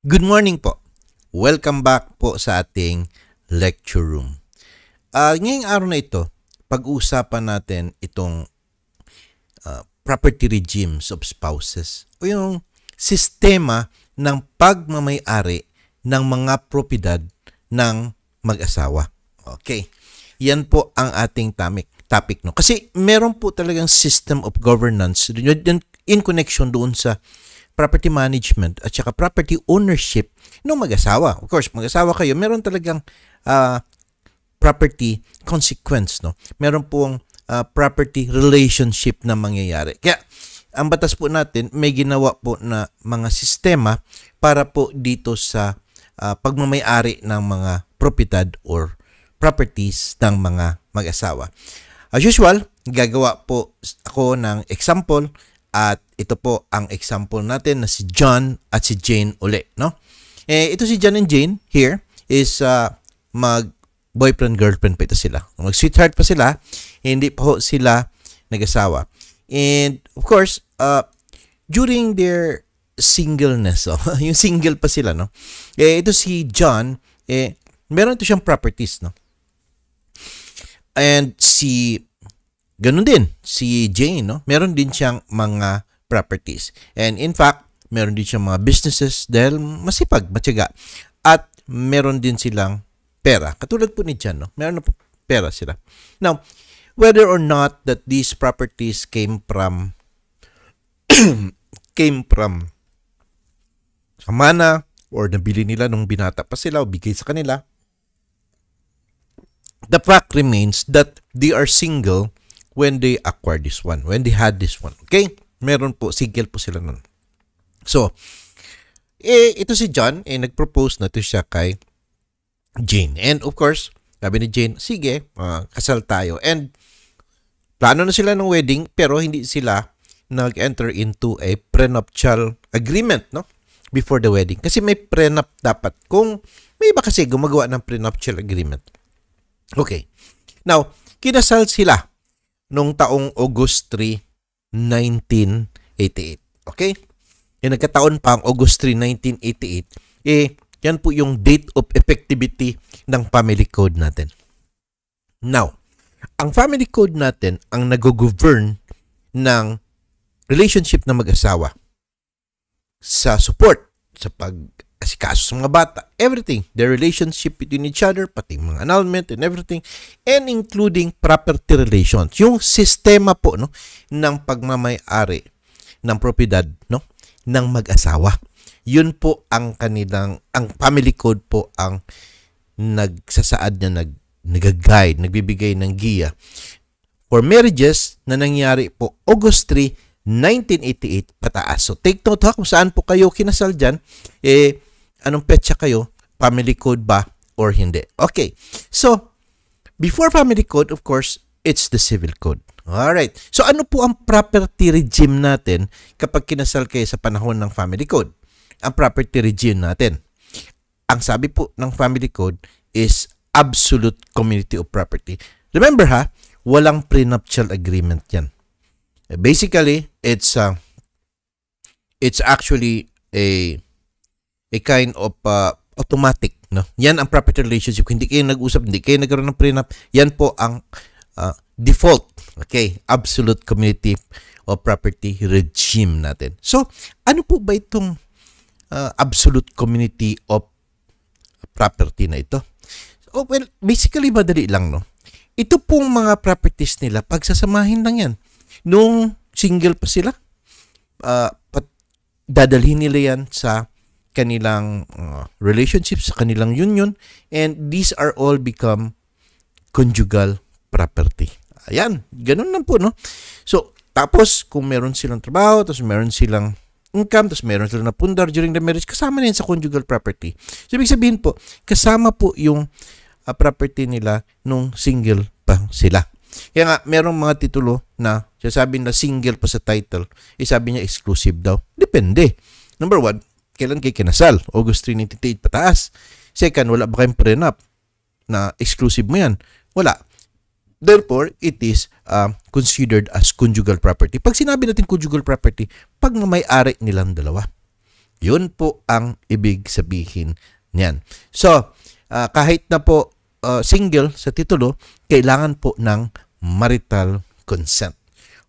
Good morning po. Welcome back po sa ating lecture room. Uh, ngayong araw na ito, pag-uusapan natin itong uh, property regimes of spouses o yung sistema ng pagmamayari ng mga propidad ng mag-asawa. Okay. Yan po ang ating topic, topic no. Kasi meron po talagang system of governance in connection doon sa property management at saka property ownership ng mag-asawa. Of course, mag-asawa kayo, meron talagang uh, property consequence. No? Meron pong uh, property relationship na mangyayari. Kaya ang batas po natin may ginawa po na mga sistema para po dito sa uh, pagmamayari ng mga propiedad or properties ng mga mag-asawa. As usual, gagawa po ako ng example at ito po ang example natin na si John at si Jane uli, no? Eh, ito si John and Jane here is uh, ah, mag boyfriend girlfriend pa ito sila. Mag sweetheart pa sila, hindi pa ho sila nag-asawa. And of course, uh, during their singleness, oh, yung single pa sila, no? Eh, ito si John, eh, meron ito siyang properties, no? And si ganun din si Jane, no? Meron din siyang mga properties. And in fact, meron din siyang mga businesses dahil masipag, matyaga. At meron din silang pera. Katulad po ni Jan, no? Meron na po pera sila. Now, whether or not that these properties came from came from kamana or nabili nila nung binata pa sila o bigay sa kanila, the fact remains that they are single when they acquired this one, when they had this one. Okay? Meron po, single po sila nun. So, eh, ito si John, eh, nag-propose na to siya kay Jane. And of course, sabi ni Jane, sige, uh, kasal tayo. And plano na sila ng wedding pero hindi sila nag-enter into a prenuptial agreement, no? Before the wedding. Kasi may prenup dapat. Kung may iba kasi gumagawa ng prenuptial agreement. Okay. Now, kinasal sila nung taong August 3, 1988. Okay? Yung nagkataon pa ang August 3, 1988, eh, yan po yung date of effectivity ng family code natin. Now, ang family code natin ang nagugovern ng relationship ng mag-asawa sa support, sa pag asikaso sa mga bata, everything, the relationship between each other, pati mga annulment and everything, and including property relations. Yung sistema po no, ng pagmamayari ng propiedad no, ng mag-asawa. Yun po ang kanilang, ang family code po ang nagsasaad niya, nag, nag-guide, nagbibigay ng giya for marriages na nangyari po August 3, 1988 pataas. So take note ha kung saan po kayo kinasal dyan, eh, anong petsa kayo, family code ba or hindi. Okay, so before family code, of course, it's the civil code. Alright, so ano po ang property regime natin kapag kinasal kayo sa panahon ng family code? Ang property regime natin. Ang sabi po ng family code is absolute community of property. Remember ha, walang prenuptial agreement yan. Basically, it's uh, it's actually a a kind of uh, automatic. No? Yan ang property relationship. Hindi kayo nag-usap, hindi kayo nagkaroon ng prenup. Yan po ang uh, default, okay, absolute community of property regime natin. So, ano po ba itong uh, absolute community of property na ito? Oh, well, basically madali lang, no? Ito pong mga properties nila, pagsasamahin lang yan. Nung single pa sila, uh, dadalhin nila yan sa kanilang uh, relationships, sa kanilang union, and these are all become conjugal property. Ayan, ganun lang po, no? So, tapos, kung meron silang trabaho, tapos meron silang income, tapos meron silang napundar during the marriage, kasama na yan sa conjugal property. So, ibig sabihin po, kasama po yung uh, property nila nung single pa sila. Kaya nga, merong mga titulo na sasabihin na single pa sa title, isabi eh, niya exclusive daw. Depende. Number one, kailan kay kinasal? August 3, 1998 pataas. Second, wala ba kayong prenup? Na exclusive mo yan? Wala. Therefore, it is uh, considered as conjugal property. Pag sinabi natin conjugal property, pag may-ari nilang dalawa. Yun po ang ibig sabihin niyan. So, uh, kahit na po uh, single sa titulo, kailangan po ng marital consent.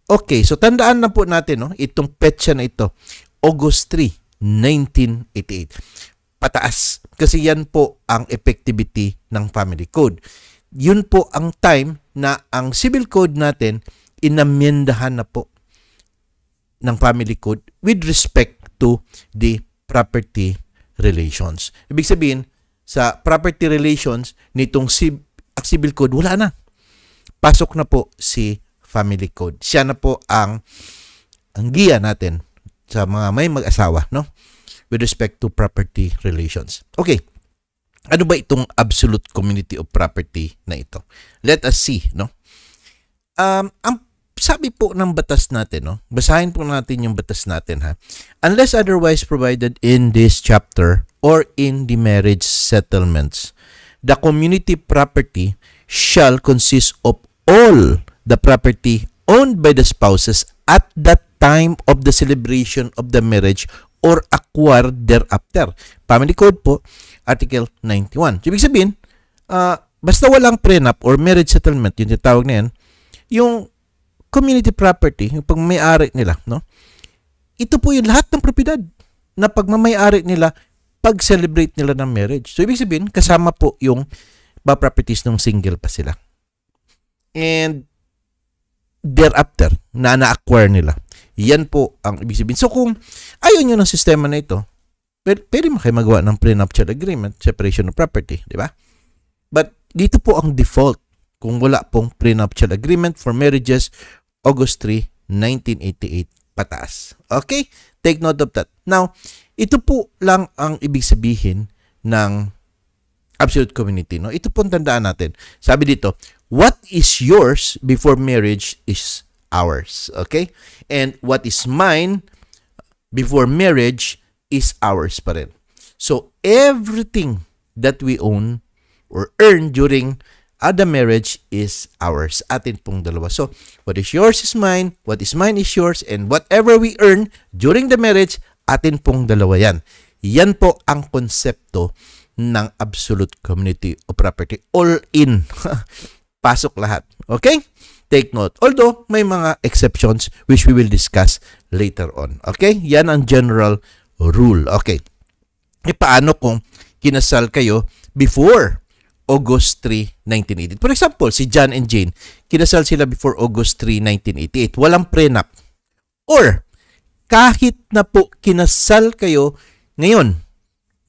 Okay, so tandaan na po natin no, itong petsa na ito, August 3, 1988. Pataas kasi yan po ang effectivity ng family code. Yun po ang time na ang civil code natin inamyendahan na po ng family code with respect to the property relations. Ibig sabihin, sa property relations nitong civil code, wala na. Pasok na po si family code. Siya na po ang ang giya natin sa mga may mag-asawa, no? With respect to property relations. Okay. Ano ba itong absolute community of property na ito? Let us see, no? Um, ang sabi po ng batas natin, no? basahin po natin yung batas natin ha. Unless otherwise provided in this chapter or in the marriage settlements, the community property shall consist of all the property owned by the spouses at that time of the celebration of the marriage or acquired thereafter. Family Code po, Article 91. So, ibig sabihin, uh, basta walang prenup or marriage settlement, yung tinatawag na yan, yung community property, yung pagmay-ari nila, no? Ito po yung lahat ng propiedad na pagmamay-ari nila pag-celebrate nila ng marriage. So, ibig sabihin, kasama po yung ba properties nung single pa sila. And thereafter, na na-acquire nila. Yan po ang ibig sabihin. So kung ayaw nyo ng sistema na ito, pwede mo kayo magawa ng prenuptial agreement, separation of property, di ba? But dito po ang default kung wala pong prenuptial agreement for marriages August 3, 1988 pataas. Okay? Take note of that. Now, ito po lang ang ibig sabihin ng absolute community. No? Ito po ang tandaan natin. Sabi dito, what is yours before marriage is ours. Okay? And what is mine before marriage is ours pa rin. So, everything that we own or earn during other marriage is ours. Atin pong dalawa. So, what is yours is mine, what is mine is yours, and whatever we earn during the marriage, atin pong dalawa yan. Yan po ang konsepto ng absolute community of property. All in. Pasok lahat. Okay? take note. Although, may mga exceptions which we will discuss later on. Okay? Yan ang general rule. Okay. E paano kung kinasal kayo before August 3, 1988? For example, si John and Jane, kinasal sila before August 3, 1988. Walang prenup. Or, kahit na po kinasal kayo ngayon,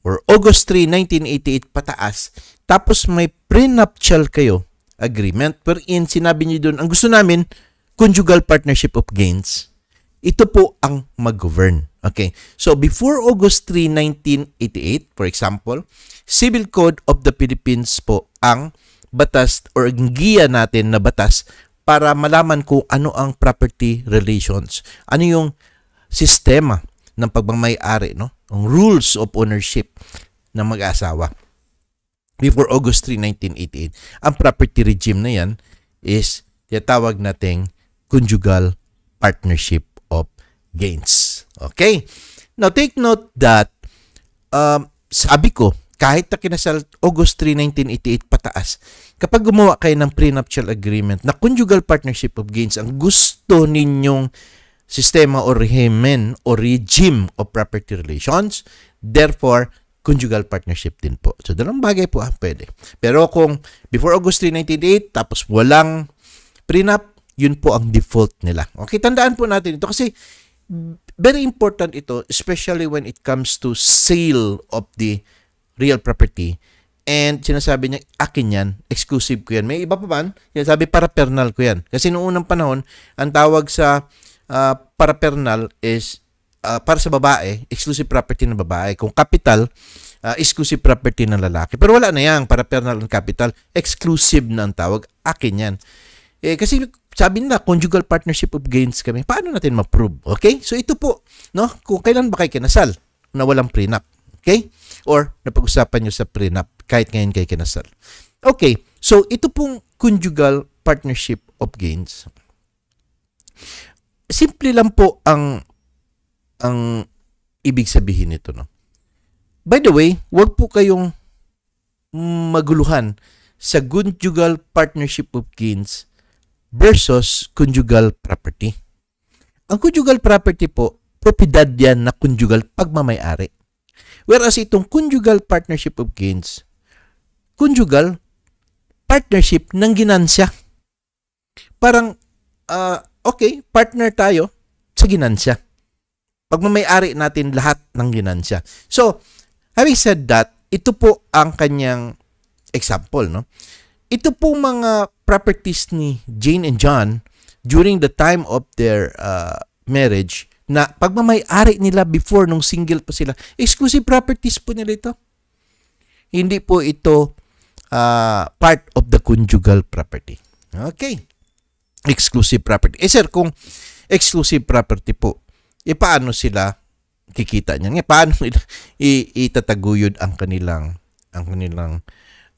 or August 3, 1988 pataas, tapos may prenuptial kayo, agreement wherein sinabi niyo doon, ang gusto namin, conjugal partnership of gains. Ito po ang mag-govern. Okay. So before August 3, 1988, for example, Civil Code of the Philippines po ang batas or ang giya natin na batas para malaman kung ano ang property relations. Ano yung sistema ng pagmamayari, no? Ang rules of ownership ng mag-asawa before August 3, 1988, ang property regime na yan is tinatawag nating conjugal partnership of gains. Okay? Now, take note that um, sabi ko, kahit na kinasal August 3, 1988 pataas, kapag gumawa kayo ng prenuptial agreement na conjugal partnership of gains, ang gusto ninyong sistema or regimen or regime of property relations, therefore, conjugal partnership din po. So, dalawang bagay po ang ah, pwede. Pero kung before August 3, 1988, tapos walang prenup, yun po ang default nila. Okay, tandaan po natin ito kasi very important ito, especially when it comes to sale of the real property. And sinasabi niya, akin yan, exclusive ko yan. May iba pa man, sinasabi para pernal ko yan. Kasi noong unang panahon, ang tawag sa uh, ah, para pernal is uh, para sa babae, exclusive property ng babae. Kung capital, uh, exclusive property ng lalaki. Pero wala na yan, para personal and capital, exclusive na ang tawag. Akin yan. Eh, kasi sabi nila, conjugal partnership of gains kami. Paano natin ma-prove? Okay? So ito po, no? Kung kailan ba kayo kinasal na walang prenup? Okay? Or napag-usapan nyo sa prenup kahit ngayon kayo kinasal. Okay. So ito pong conjugal partnership of gains. Simple lang po ang ang ibig sabihin nito. No? By the way, wag po kayong maguluhan sa conjugal partnership of gains versus conjugal property. Ang conjugal property po, propiedad yan na conjugal pagmamay-ari. Whereas itong conjugal partnership of gains, conjugal partnership ng ginansya. Parang, uh, okay, partner tayo sa ginansya. Pagmamayari natin lahat ng ginansya. So, having said that, ito po ang kanyang example. No? Ito po mga properties ni Jane and John during the time of their uh, marriage na pagmamayari nila before nung single pa sila, exclusive properties po nila ito. Hindi po ito uh, part of the conjugal property. Okay. Exclusive property. Eh sir, kung exclusive property po, e paano sila kikita niyan? E paano nila itataguyod ang kanilang ang kanilang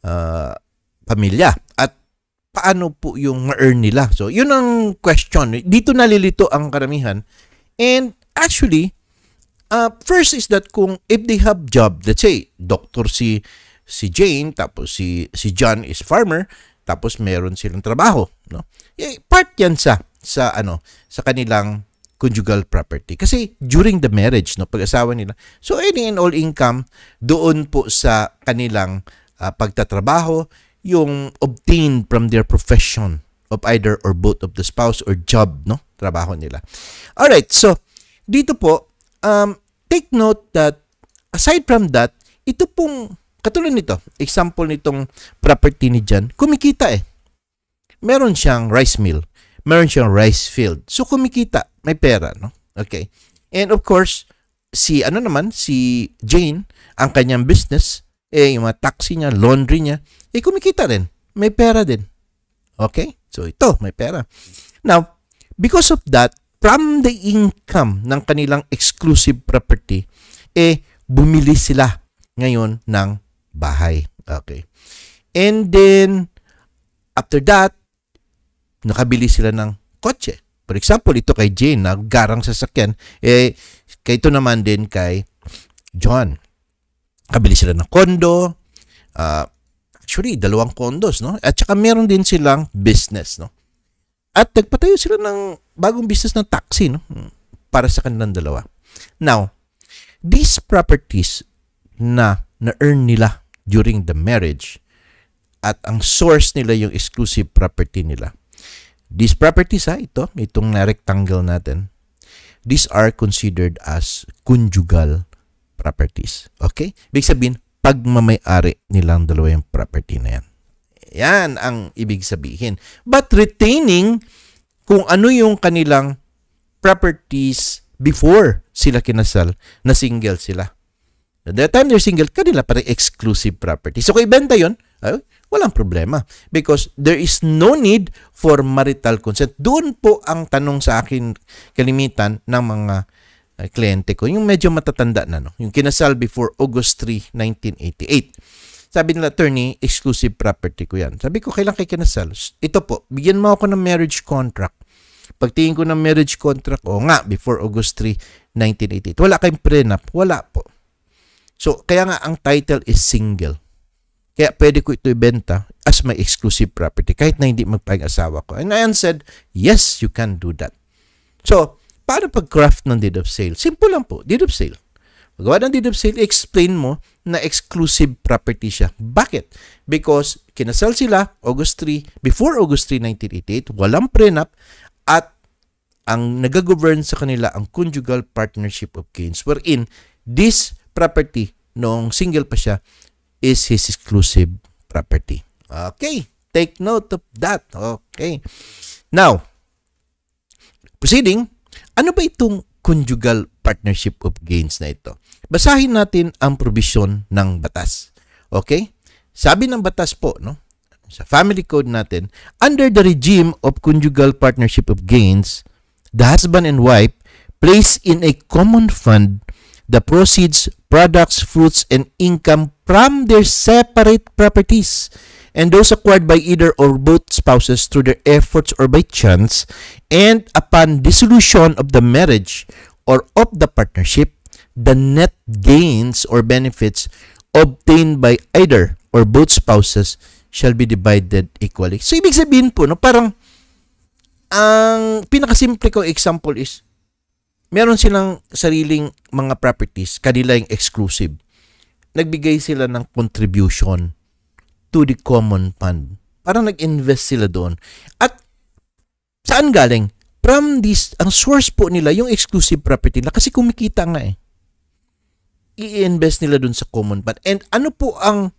uh, pamilya? At paano po yung ma-earn nila? So, yun ang question. Dito nalilito ang karamihan. And actually, uh, first is that kung if they have job, let's say, doctor si si Jane, tapos si si John is farmer, tapos meron silang trabaho, no? Eh, part 'yan sa sa ano, sa kanilang conjugal property. Kasi during the marriage, no, pag-asawa nila, so any and all income doon po sa kanilang uh, pagtatrabaho, yung obtained from their profession of either or both of the spouse or job, no, trabaho nila. All right, so dito po, um, take note that aside from that, ito pong Katulad nito, example nitong property ni Jan, kumikita eh. Meron siyang rice mill meron siyang rice field. So kumikita, may pera, no? Okay. And of course, si ano naman, si Jane, ang kanyang business, eh, yung mga taxi niya, laundry niya, eh kumikita rin. May pera din. Okay? So ito, may pera. Now, because of that, from the income ng kanilang exclusive property, eh, bumili sila ngayon ng bahay. Okay. And then, after that, nakabili sila ng kotse. For example, ito kay Jane na garang sasakyan. Eh, kay ito naman din kay John. Kabili sila ng kondo. Uh, actually, dalawang kondos. No? At saka meron din silang business. No? At nagpatayo sila ng bagong business ng taxi no? Hmm, para sa kanilang dalawa. Now, these properties na na-earn nila during the marriage at ang source nila yung exclusive property nila These properties ha, ah, ito, itong na rectangle natin, these are considered as conjugal properties. Okay? Ibig sabihin, pagmamayari nilang dalawa yung property na yan. Yan ang ibig sabihin. But retaining kung ano yung kanilang properties before sila kinasal na single sila. At that time they're single, kanila pa exclusive property. So kung ibenta yun, walang problema because there is no need for marital consent. Doon po ang tanong sa akin kalimitan ng mga uh, kliyente ko, yung medyo matatanda na, no? yung kinasal before August 3, 1988. Sabi nila, attorney, exclusive property ko yan. Sabi ko, kailan kay kinasal? Ito po, bigyan mo ako ng marriage contract. Pagtingin ko ng marriage contract, o nga, before August 3, 1988. Wala kayong prenup. Wala po. So, kaya nga ang title is single. Kaya pwede ko ito ibenta as my exclusive property kahit na hindi magpahing asawa ko. And I answered, yes, you can do that. So, paano pag-craft ng deed of sale? Simple lang po, deed of sale. Magawa ng deed of sale, explain mo na exclusive property siya. Bakit? Because kinasal sila August 3, before August 3, 1988, walang prenup at ang nagagovern sa kanila ang conjugal partnership of gains wherein this property noong single pa siya is his exclusive property. Okay, take note of that. Okay. Now, proceeding, ano ba itong conjugal partnership of gains na ito? Basahin natin ang provision ng batas. Okay? Sabi ng batas po, no? Sa family code natin, under the regime of conjugal partnership of gains, the husband and wife place in a common fund the proceeds, products, fruits, and income from their separate properties and those acquired by either or both spouses through their efforts or by chance and upon dissolution of the marriage or of the partnership the net gains or benefits obtained by either or both spouses shall be divided equally. So, ibig sabihin po, no, parang ang pinakasimple ko example is meron silang sariling mga properties, kanila yung exclusive nagbigay sila ng contribution to the common fund. Parang nag-invest sila doon. At saan galing? From this, ang source po nila, yung exclusive property nila, kasi kumikita nga eh. I-invest nila doon sa common fund. And ano po ang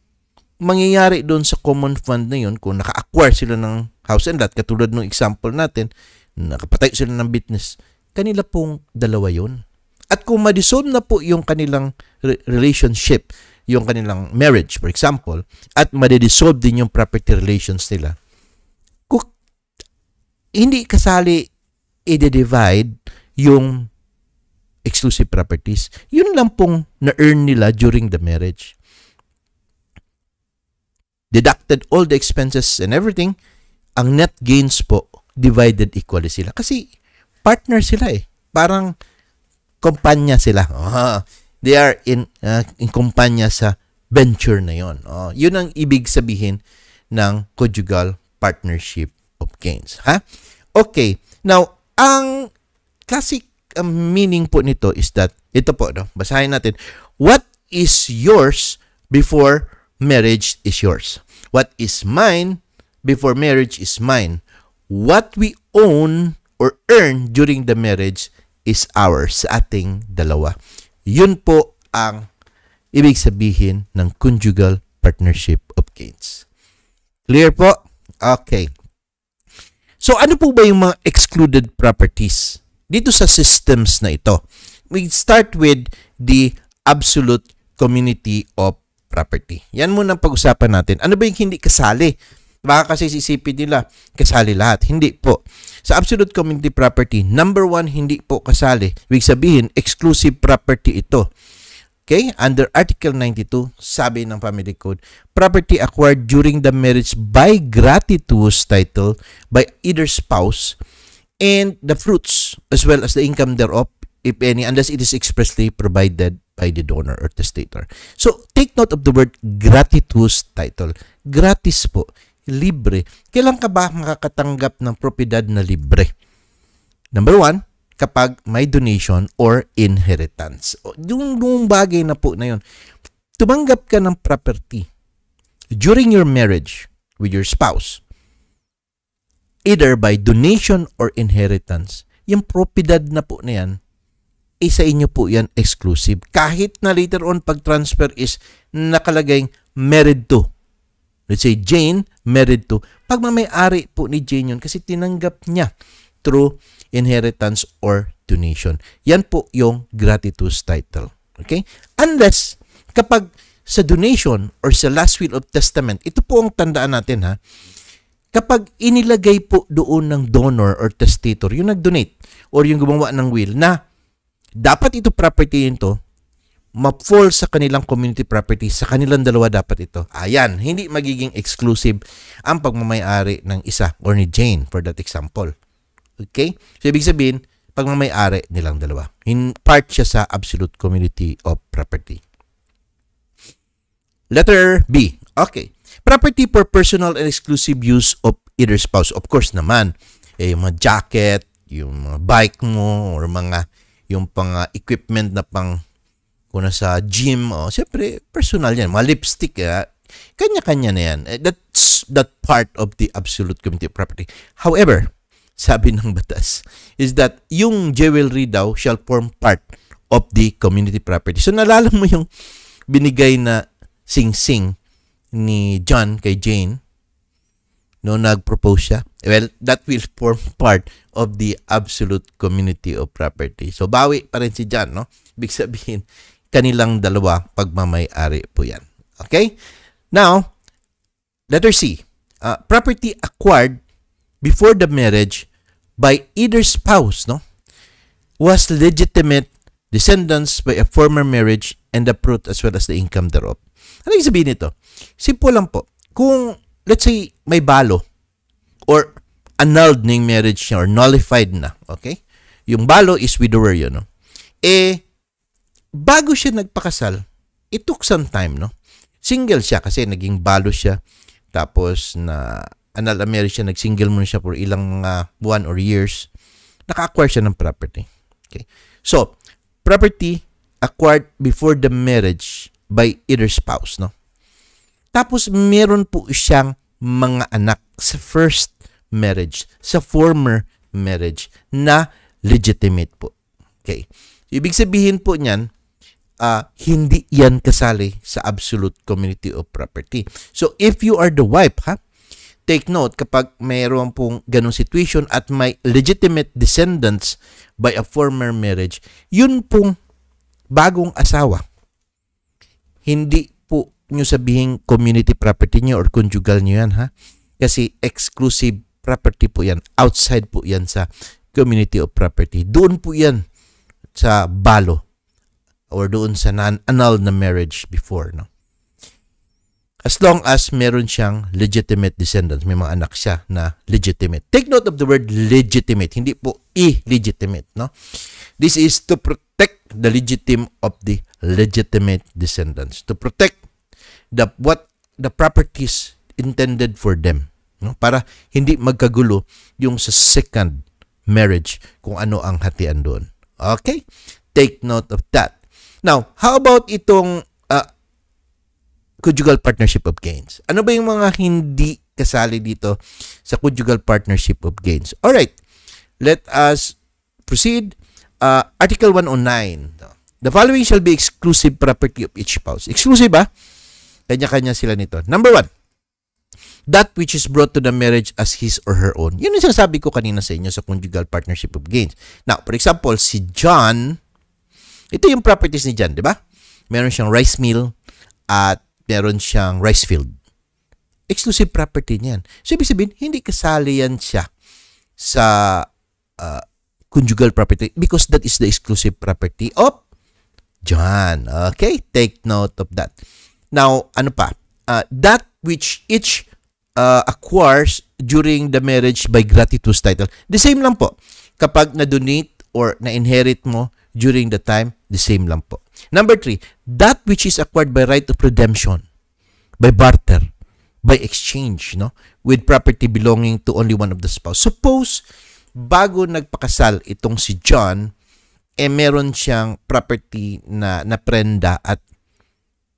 mangyayari doon sa common fund na yun kung naka-acquire sila ng house and lot, katulad ng example natin, nakapatay sila ng business, kanila pong dalawa yun. At kung ma-dissolve na po yung kanilang relationship, yung kanilang marriage, for example, at ma-dissolve din yung property relations nila, kung hindi kasali i-divide yung exclusive properties, yun lang pong na-earn nila during the marriage. Deducted all the expenses and everything, ang net gains po, divided equally sila. Kasi partner sila eh. Parang kumpanya sila. Oh, they are in, uh, in kumpanya sa venture na yon. Oh, ah, yun ang ibig sabihin ng conjugal partnership of gains. Ha? Okay. Now, ang kasi ang um, meaning po nito is that, ito po, no? basahin natin. What is yours before marriage is yours? What is mine before marriage is mine? What we own or earn during the marriage is ours, sa ating dalawa. Yun po ang ibig sabihin ng conjugal partnership of gains. Clear po? Okay. So ano po ba yung mga excluded properties dito sa systems na ito? We start with the absolute community of property. Yan muna ang pag-usapan natin. Ano ba yung hindi kasali? Baka kasi sisipin nila, kasali lahat. Hindi po. Sa absolute community property, number one, hindi po kasali. Ibig sabihin, exclusive property ito. Okay? Under Article 92, sabi ng Family Code, property acquired during the marriage by gratuitous title by either spouse and the fruits as well as the income thereof, if any, unless it is expressly provided by the donor or testator. So, take note of the word gratuitous title. Gratis po libre. Kailan ka ba makakatanggap ng propiedad na libre? Number one, kapag may donation or inheritance. Yung, yung bagay na po na yun. Tumanggap ka ng property during your marriage with your spouse, either by donation or inheritance, yung propiedad na po na yan, isa eh, inyo po yan exclusive. Kahit na later on pag transfer is nakalagay married to Let's say Jane married to. pagmamay-ari po ni Jane yun kasi tinanggap niya through inheritance or donation. Yan po yung gratitus title. Okay? Unless kapag sa donation or sa last will of testament, ito po ang tandaan natin ha. Kapag inilagay po doon ng donor or testator, yung nag-donate or yung gumawa ng will na dapat ito property nito, ma-fall sa kanilang community property, sa kanilang dalawa dapat ito. Ayan, hindi magiging exclusive ang pagmamayari ng isa or ni Jane for that example. Okay? So, ibig sabihin, pagmamayari nilang dalawa. In part siya sa absolute community of property. Letter B. Okay. Property for personal and exclusive use of either spouse. Of course naman, eh, yung mga jacket, yung mga bike mo, or mga yung pang uh, equipment na pang kung sa gym, oh, siyempre, personal yan. Mga lipstick, Eh. kanya-kanya na yan. Eh, that's that part of the absolute community property. However, sabi ng batas, is that yung jewelry daw shall form part of the community property. So, nalala mo yung binigay na sing-sing ni John kay Jane no nag-propose siya. Well, that will form part of the absolute community of property. So, bawi pa rin si John, no? Ibig sabihin, kanilang dalawa pagmamayari po yan. Okay? Now, letter C. Uh, property acquired before the marriage by either spouse no, was legitimate descendants by a former marriage and the fruit as well as the income thereof. Ano yung sabihin nito? Simple lang po. Kung, let's say, may balo or annulled na yung marriage niya or nullified na, okay? Yung balo is widower yun, no? Eh, bago siya nagpakasal, it took some time, no? Single siya kasi naging balo siya. Tapos na anal marriage siya, nag-single muna siya for ilang uh, buwan or years. Naka-acquire siya ng property. Okay. So, property acquired before the marriage by either spouse, no? Tapos meron po siyang mga anak sa first marriage, sa former marriage na legitimate po. Okay. Ibig sabihin po niyan, uh, hindi yan kasali sa absolute community of property. So if you are the wife, ha, take note kapag mayroon pong ganong situation at may legitimate descendants by a former marriage, yun pong bagong asawa. Hindi po nyo sabihin community property nyo or conjugal nyo yan ha. Kasi exclusive property po yan. Outside po yan sa community of property. Doon po yan sa balo or doon sa non-annul na marriage before. No? As long as meron siyang legitimate descendants, may mga anak siya na legitimate. Take note of the word legitimate, hindi po illegitimate. No? This is to protect the legitim of the legitimate descendants, to protect the what the properties intended for them no? para hindi magkagulo yung sa second marriage kung ano ang hatian doon. Okay? Take note of that. Now, how about itong uh, conjugal partnership of gains? Ano ba yung mga hindi kasali dito sa conjugal partnership of gains? All right. Let us proceed. Uh, Article 109. The following shall be exclusive property of each spouse. Exclusive ba? Ah? Kanya-kanya sila nito. Number one, that which is brought to the marriage as his or her own. Yun yung sinasabi ko kanina sa inyo sa conjugal partnership of gains. Now, for example, si John ito yung properties ni John, di ba? Meron siyang rice mill at meron siyang rice field. Exclusive property niyan. So, ibig sabihin, hindi kasali yan siya sa uh, conjugal property because that is the exclusive property of John. Okay? Take note of that. Now, ano pa? Uh, that which each uh, acquires during the marriage by gratitus title. The same lang po. Kapag na-donate or na-inherit mo during the time, the same lang po. Number three, that which is acquired by right of redemption, by barter, by exchange, no? with property belonging to only one of the spouse. Suppose, bago nagpakasal itong si John, eh meron siyang property na naprenda at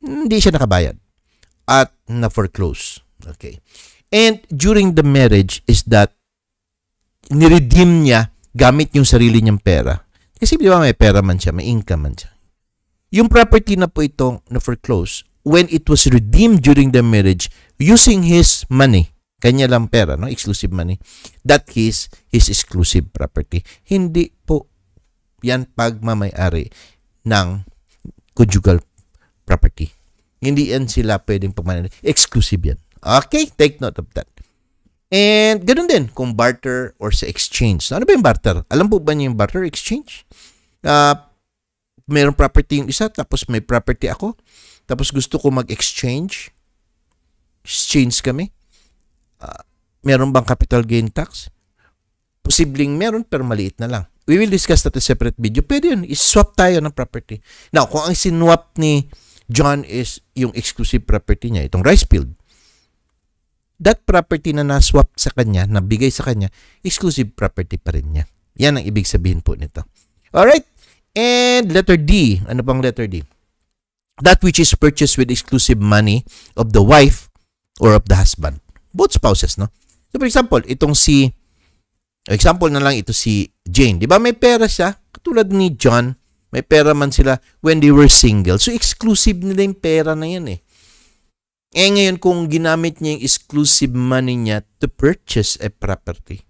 hindi siya nakabayad at na-foreclose. Okay. And during the marriage is that niredeem niya gamit yung sarili niyang pera kasi di ba may pera man siya, may income man siya. Yung property na po itong na foreclose, when it was redeemed during the marriage using his money, kanya lang pera, no? exclusive money, that is his exclusive property. Hindi po yan pagmamayari ng conjugal property. Hindi yan sila pwedeng pagmamayari. Exclusive yan. Okay, take note of that. And ganoon din kung barter or sa exchange. ano ba yung barter? Alam po ba niyo yung barter exchange? uh, ah, mayroong property yung isa, tapos may property ako, tapos gusto ko mag-exchange, exchange kami, uh, meron bang capital gain tax? Posibleng meron, pero maliit na lang. We will discuss that in a separate video. Pwede yun, iswap tayo ng property. Now, kung ang sinwap ni John is yung exclusive property niya, itong rice field, that property na naswap sa kanya, nabigay sa kanya, exclusive property pa rin niya. Yan ang ibig sabihin po nito. Alright? And letter D. Ano pang letter D? That which is purchased with exclusive money of the wife or of the husband. Both spouses, no? So, for example, itong si, example na lang ito si Jane. Di ba may pera siya? Katulad ni John, may pera man sila when they were single. So, exclusive nila yung pera na yan eh. Eh ngayon kung ginamit niya yung exclusive money niya to purchase a property,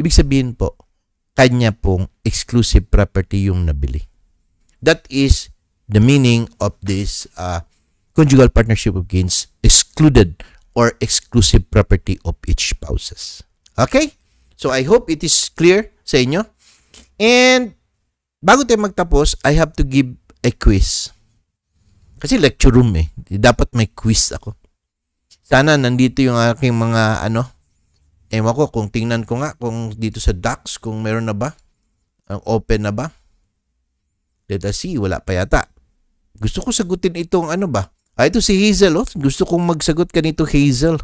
ibig sabihin po, kanya pong exclusive property yung nabili. That is the meaning of this uh, conjugal partnership of gains excluded or exclusive property of each spouses. Okay? So I hope it is clear sa inyo. And bago tayo magtapos, I have to give a quiz. Kasi lecture room eh. Dapat may quiz ako. Sana nandito yung aking mga ano, Ewan ko kung tingnan ko nga kung dito sa docs kung meron na ba. open na ba? Let us see. Wala pa yata. Gusto ko sagutin itong ano ba? Ah, ito si Hazel. Oh. Gusto kong magsagot kanito Hazel.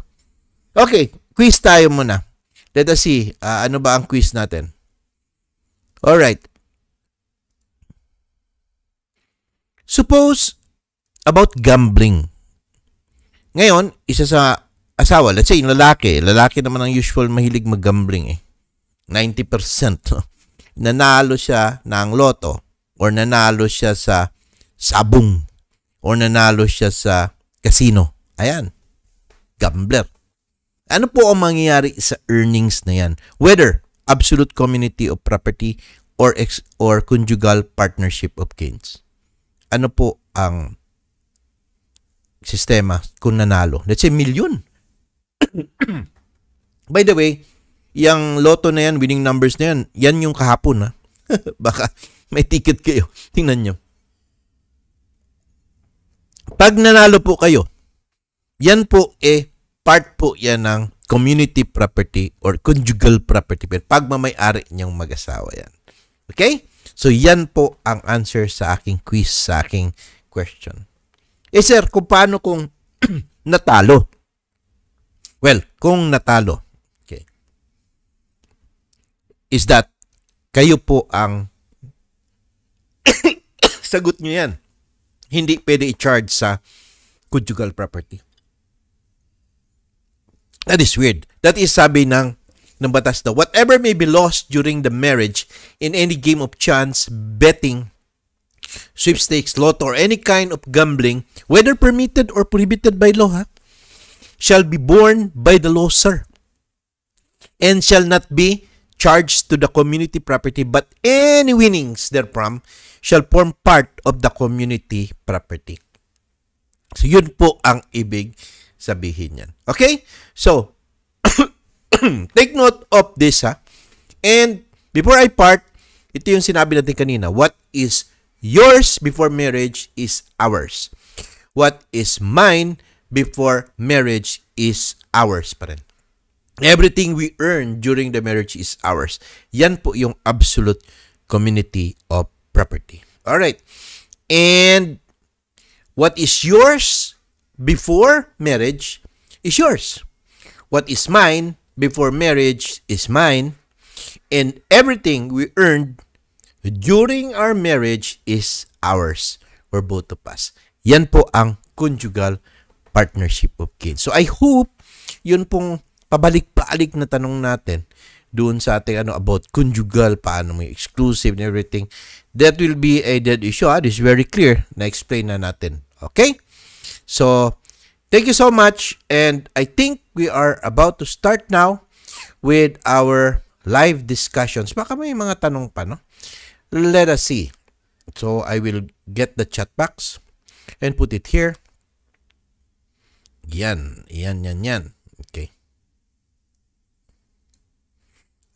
Okay. Quiz tayo muna. Let us see. Uh, ano ba ang quiz natin? Alright. Suppose about gambling. Ngayon, isa sa asawa, let's say yung lalaki, lalaki naman ang usual mahilig mag-gambling eh. 90%. Nanalo siya ng loto or nanalo siya sa sabong or nanalo siya sa casino. Ayan. Gambler. Ano po ang mangyayari sa earnings na yan? Whether absolute community of property or ex or conjugal partnership of gains. Ano po ang sistema kung nanalo? Let's say million By the way, yung loto na yan, winning numbers na yan, yan yung kahapon ha. Baka may ticket kayo. Tingnan nyo. Pag nanalo po kayo, yan po eh, part po yan ng community property or conjugal property. Pero pagmamayari niyang mag-asawa yan. Okay? So yan po ang answer sa aking quiz, sa aking question. Eh sir, kung paano kung natalo? Well, kung natalo, okay, is that kayo po ang sagot nyo yan. Hindi pwede i-charge sa conjugal property. That is weird. That is sabi ng ng batas daw. Whatever may be lost during the marriage in any game of chance, betting, sweepstakes, lotto, or any kind of gambling, whether permitted or prohibited by law, ha? shall be borne by the lawser and shall not be charged to the community property, but any winnings therefrom shall form part of the community property. So, yun po ang ibig sabihin yan. Okay? So, take note of this ha. And before I part, ito yung sinabi natin kanina. What is yours before marriage is ours. What is mine before before marriage is ours pa rin. Everything we earn during the marriage is ours. Yan po yung absolute community of property. All right. And what is yours before marriage is yours. What is mine before marriage is mine. And everything we earned during our marriage is ours. We're both of us. Yan po ang conjugal partnership of kin. So I hope yun pong pabalik-balik na tanong natin doon sa ating ano about conjugal, paano may exclusive and everything. That will be a dead issue. Ah. This is very clear. Na-explain na natin. Okay? So, thank you so much. And I think we are about to start now with our live discussions. Baka may mga tanong pa, no? Let us see. So, I will get the chat box and put it here. Yan. Yan, yan, yan. Okay.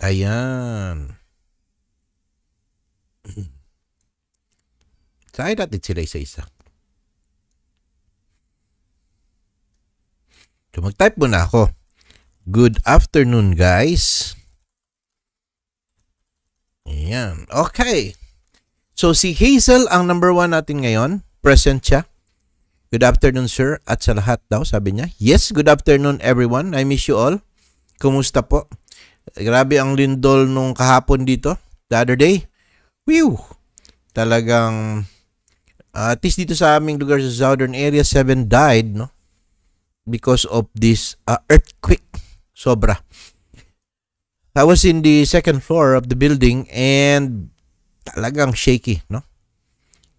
Ayan. Try natin sila isa-isa. So, mag-type muna ako. Good afternoon, guys. Ayan. Okay. So, si Hazel ang number one natin ngayon. Present siya. Good afternoon, sir. At sa lahat daw, sabi niya. Yes, good afternoon, everyone. I miss you all. Kumusta po? Grabe ang lindol nung kahapon dito. The other day. Whew! Talagang, uh, at least dito sa aming lugar sa southern area, 7 died, no? Because of this uh, earthquake. Sobra. I was in the second floor of the building and talagang shaky, no?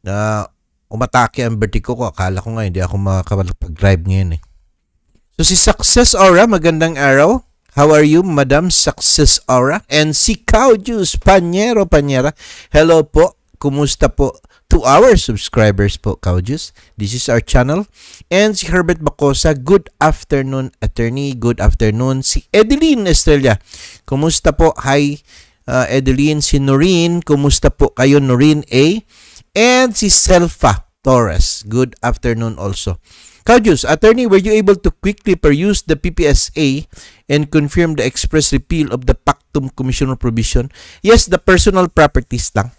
Uh, umatake ang vertigo ko. Akala ko nga hindi ako makakapag-drive ngayon eh. So si Success Aura, magandang araw. How are you, Madam Success Aura? And si Caudius Panyero Panyera. Hello po. Kumusta po to our subscribers po, Caudius? This is our channel. And si Herbert Bacosa, good afternoon, attorney. Good afternoon. Si Edeline Estrella, kumusta po? Hi, uh, Edeline. Si Noreen, kumusta po kayo, Noreen A? and si Selfa Torres. Good afternoon also. Kaujus, attorney, were you able to quickly peruse the PPSA and confirm the express repeal of the Pactum Commissioner provision? Yes, the personal properties lang.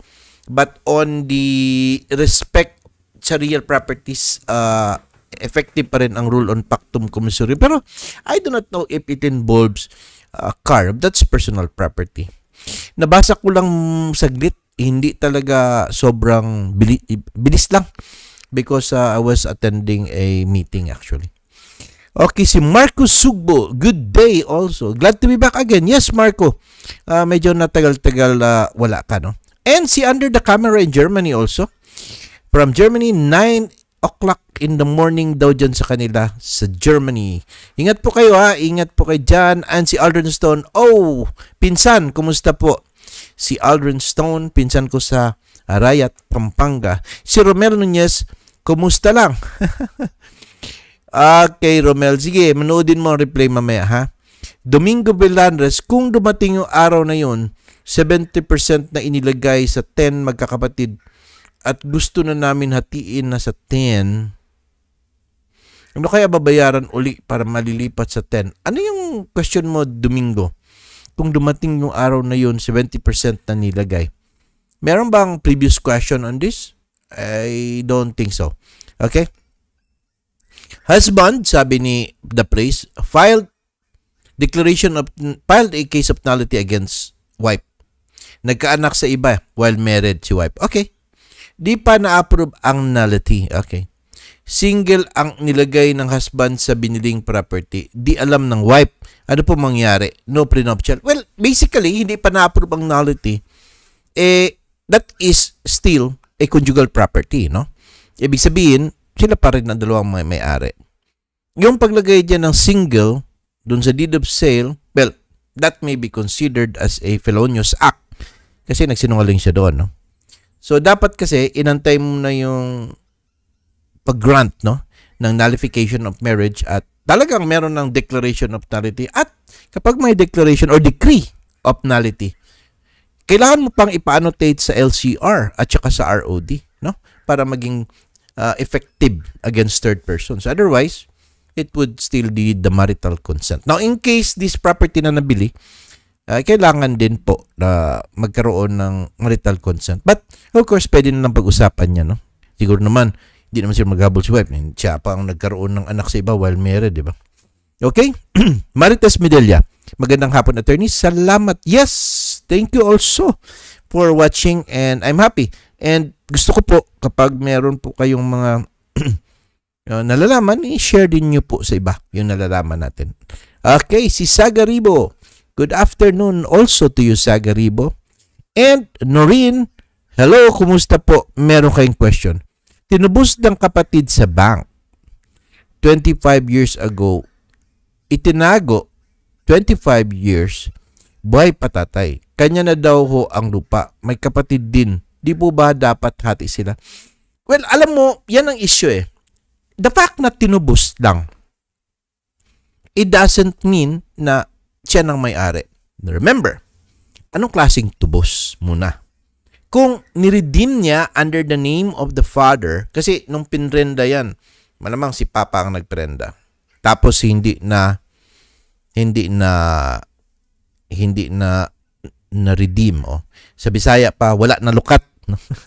But on the respect sa real properties, uh, effective pa rin ang rule on Pactum Commissioner. Pero I do not know if it involves uh, car. That's personal property. Nabasa ko lang saglit hindi talaga sobrang bili, bilis lang because uh, I was attending a meeting actually. Okay, si Marcus Sugbo. Good day also. Glad to be back again. Yes, Marco. Uh, medyo natagal-tagal uh, wala ka, no? And si Under the Camera in Germany also. From Germany, 9 o'clock in the morning daw dyan sa kanila sa Germany. Ingat po kayo ha, ingat po kayo dyan. And si Alden Stone, oh, pinsan, kumusta po? si Aldrin Stone, pinsan ko sa ah, Rayat, Pampanga. Si Romel Nunez, kumusta lang? okay, Romel. Sige, manoodin mo ang replay mamaya, ha? Domingo Belandres, kung dumating yung araw na yun, 70% na inilagay sa 10 magkakapatid at gusto na namin hatiin na sa 10, ano kaya babayaran uli para malilipat sa 10? Ano yung question mo, Domingo? kung dumating yung araw na yun, 70% na nilagay. Meron bang previous question on this? I don't think so. Okay? Husband, sabi ni The Place, filed declaration of, filed a case of nullity against wife. Nagkaanak sa iba while married si wife. Okay. Di pa na-approve ang nullity. Okay single ang nilagay ng husband sa biniling property. Di alam ng wife. Ano po mangyari? No prenuptial. Well, basically, hindi pa na-approve ang nullity. Eh, that is still a conjugal property, no? Ibig sabihin, sila pa rin ang dalawang may ari Yung paglagay dyan ng single dun sa deed of sale, well, that may be considered as a felonious act kasi nagsinungaling siya doon, no? So, dapat kasi inantay mo na yung pag-grant no ng nullification of marriage at talagang meron ng declaration of nullity at kapag may declaration or decree of nullity kailangan mo pang ipa-annotate sa LCR at saka sa ROD no para maging uh, effective against third persons otherwise it would still need the marital consent now in case this property na nabili uh, kailangan din po na magkaroon ng marital consent but of course pwede na lang pag-usapan niya no siguro naman hindi naman siya maghabol si wife. Siya pa ang nagkaroon ng anak sa iba while married, di ba? Okay? Marites Medella. Magandang hapon, attorney. Salamat. Yes! Thank you also for watching and I'm happy. And gusto ko po, kapag meron po kayong mga uh, nalalaman, i-share din nyo po sa iba yung nalalaman natin. Okay, si Sagaribo. Good afternoon also to you, Sagaribo. And Noreen, hello, kumusta po? Meron kayong question. Tinubos ng kapatid sa bank 25 years ago. Itinago 25 years buhay patatay. Kanya na daw ho ang lupa. May kapatid din. Di po ba dapat hati sila? Well, alam mo, yan ang issue eh. The fact na tinubos lang, it doesn't mean na siya nang may-ari. Remember, anong klaseng tubos muna? kung niredeem niya under the name of the Father, kasi nung pinrenda yan, malamang si Papa ang nagprenda. Tapos hindi na hindi na hindi na na redeem oh. Sa Bisaya pa wala na lukat.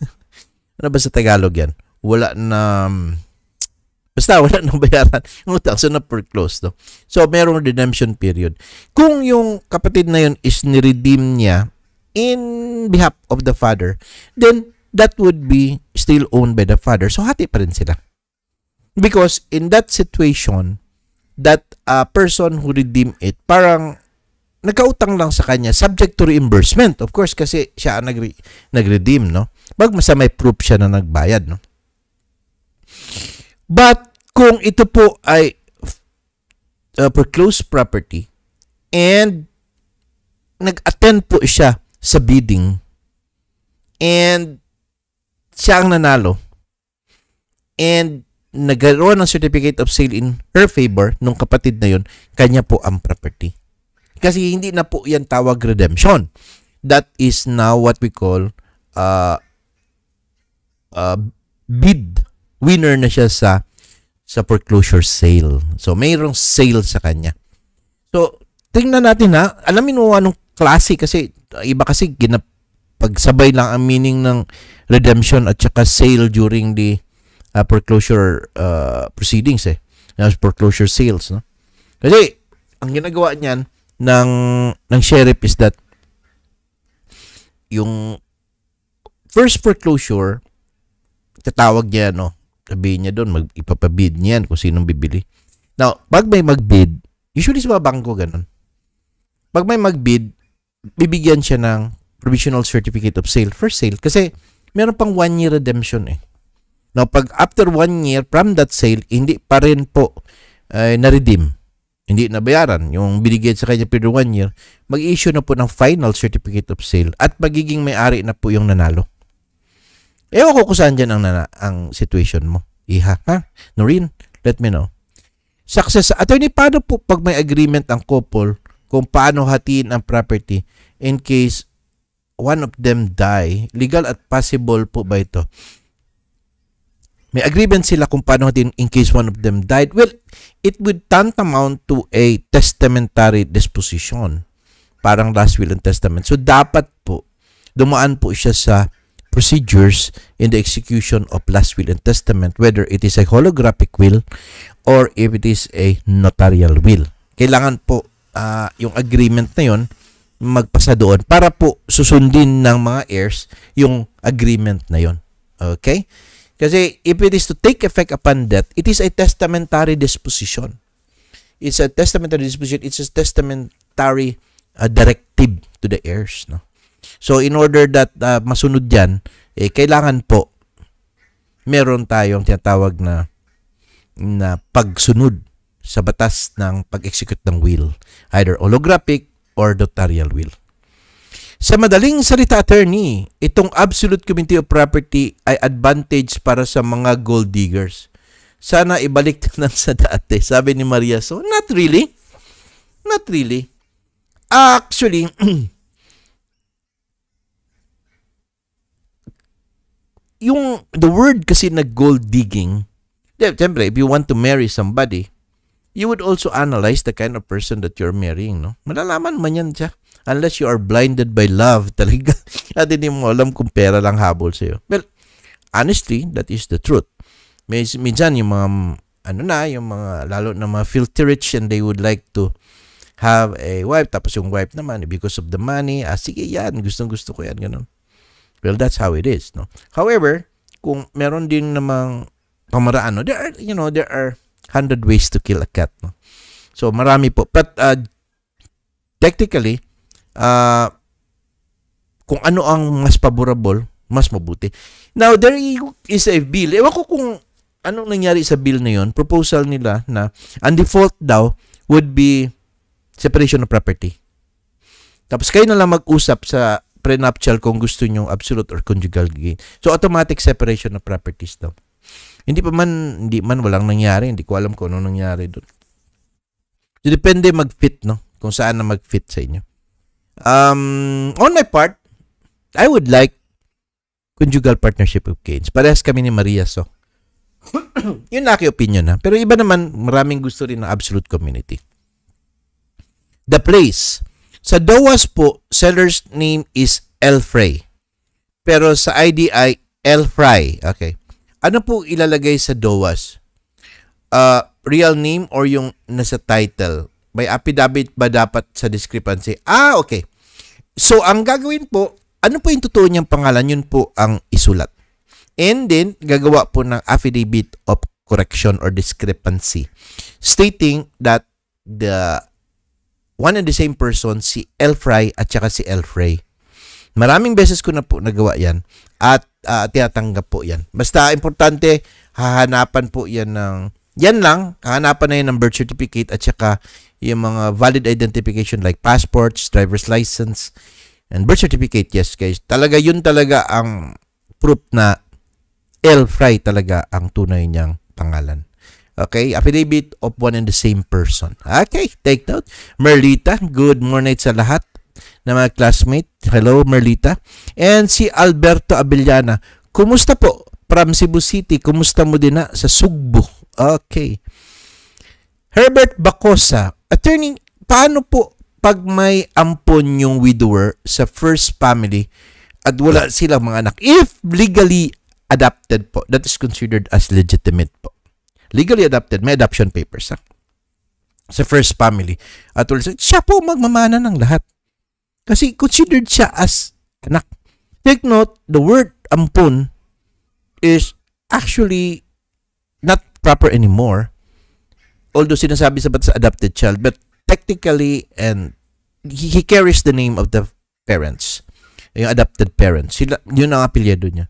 ano ba sa Tagalog 'yan? Wala na mm, basta wala nang bayaran ng utang so na foreclosed no. So merong redemption period. Kung yung kapatid na yun is ni-redeem niya in behalf of the father, then that would be still owned by the father. So hati pa rin sila. Because in that situation, that uh, person who redeem it, parang nagkautang lang sa kanya, subject to reimbursement. Of course, kasi siya ang nag- nag-redeem, no? Pag masa may proof siya na nagbayad, no? But kung ito po ay uh, foreclosed property and nag-attend po siya sa bidding and siya ang nanalo and nagkaroon ng certificate of sale in her favor nung kapatid na yon kanya po ang property kasi hindi na po yan tawag redemption that is now what we call uh, uh, bid winner na siya sa sa foreclosure sale. So, mayroong sale sa kanya. So, tingnan natin ha. Alamin mo anong klase kasi iba kasi ginapagsabay lang ang meaning ng redemption at saka sale during the uh, foreclosure uh, proceedings eh. As foreclosure sales, no? Kasi ang ginagawa niyan ng ng sheriff is that yung first foreclosure tatawag niya no sabihin niya doon, mag, ipapabid niyan kung sinong bibili. Now, pag may magbid, usually sa mga bangko ganun. Pag may magbid, bibigyan siya ng provisional certificate of sale for sale kasi meron pang 1 year redemption eh. Now, pag after 1 year from that sale, hindi pa rin po uh, na-redeem. Hindi nabayaran yung binigay sa kanya period 1 year, mag-issue na po ng final certificate of sale at magiging may-ari na po yung nanalo. Ewan ko kung saan dyan ang, nana- ang situation mo. Iha, ha? Noreen, let me know. Success. Attorney, paano po pag may agreement ang couple kung paano hatiin ang property in case one of them die. Legal at possible po ba ito? May agreement sila kung paano din in case one of them died. Well, it would tantamount to a testamentary disposition. Parang last will and testament. So, dapat po, dumaan po siya sa procedures in the execution of last will and testament whether it is a holographic will or if it is a notarial will. Kailangan po uh, yung agreement na yon magpasa doon para po susundin ng mga heirs yung agreement na yon. Okay? Kasi if it is to take effect upon death, it is a testamentary disposition. It's a testamentary disposition, it's a testamentary uh, directive to the heirs. No? So in order that uh, masunod yan, eh, kailangan po meron tayong tinatawag na na pagsunod sa batas ng pag-execute ng will, either holographic or notarial will. Sa madaling salita, attorney, itong absolute community of property ay advantage para sa mga gold diggers. Sana ibalik na sa dati, sabi ni Maria. So, not really. Not really. Actually, yung the word kasi na gold digging, siyempre, if you want to marry somebody, you would also analyze the kind of person that you're marrying, no? Malalaman man yan siya. Unless you are blinded by love talaga. At hindi mo alam kung pera lang habol sa'yo. Well, honestly, that is the truth. May, minsan yung mga, ano na, yung mga, lalo na mga filthy rich and they would like to have a wife. Tapos yung wife naman, because of the money, ah, sige yan, gustong gusto ko yan, ganun. Well, that's how it is, no? However, kung meron din namang pamaraan, no? There are, you know, there are 100 Ways to Kill a Cat. No? So, marami po. But, uh, technically, uh, kung ano ang mas favorable, mas mabuti. Now, there is a bill. Ewan ko kung anong nangyari sa bill na yon. Proposal nila na ang default daw would be separation of property. Tapos kayo na lang mag-usap sa prenuptial kung gusto niyo absolute or conjugal gain. So, automatic separation of properties daw. Hindi pa man, hindi man walang nangyari. Hindi ko alam kung ano nangyari doon. So, depende mag-fit, no? Kung saan na mag-fit sa inyo. Um, on my part, I would like conjugal partnership of Canes. Parehas kami ni Maria, so. yun na aking opinion, ha? Pero iba naman, maraming gusto rin ng absolute community. The place. Sa DOAS po, seller's name is L. Pero sa IDI, L. Fry. Okay. Ano po ilalagay sa DOAS? Uh, ah, real name or yung nasa title? May affidavit ba dapat sa discrepancy? Ah, okay. So, ang gagawin po, ano po yung totoo niyang pangalan? Yun po ang isulat. And then, gagawa po ng affidavit of correction or discrepancy stating that the one and the same person, si Elfry at saka si L. Maraming beses ko na po nagawa yan. At uh, tinatanggap po yan. Basta importante, hahanapan po yan ng, yan lang, hahanapan na yan ng birth certificate at saka yung mga valid identification like passports, driver's license, and birth certificate. Yes guys, talaga yun talaga ang proof na L. Fry talaga ang tunay niyang pangalan. Okay, affidavit of one and the same person. Okay, take note. Merlita, good morning sa lahat na mga classmate. Hello, Merlita. And si Alberto Abellana. Kumusta po? From Cebu City, kumusta mo din na sa Sugbo? Okay. Herbert Bacosa, attorney, paano po pag may ampon yung widower sa first family at wala silang mga anak? If legally adopted po, that is considered as legitimate po. Legally adopted, may adoption papers ha? sa first family. At ulit, siya po magmamana ng lahat. Kasi considered siya as anak. Take note, the word ampun is actually not proper anymore. Although sinasabi sa batas adopted child, but technically and he, he carries the name of the parents. Yung adopted parents. Sila, yun ang apelyido niya.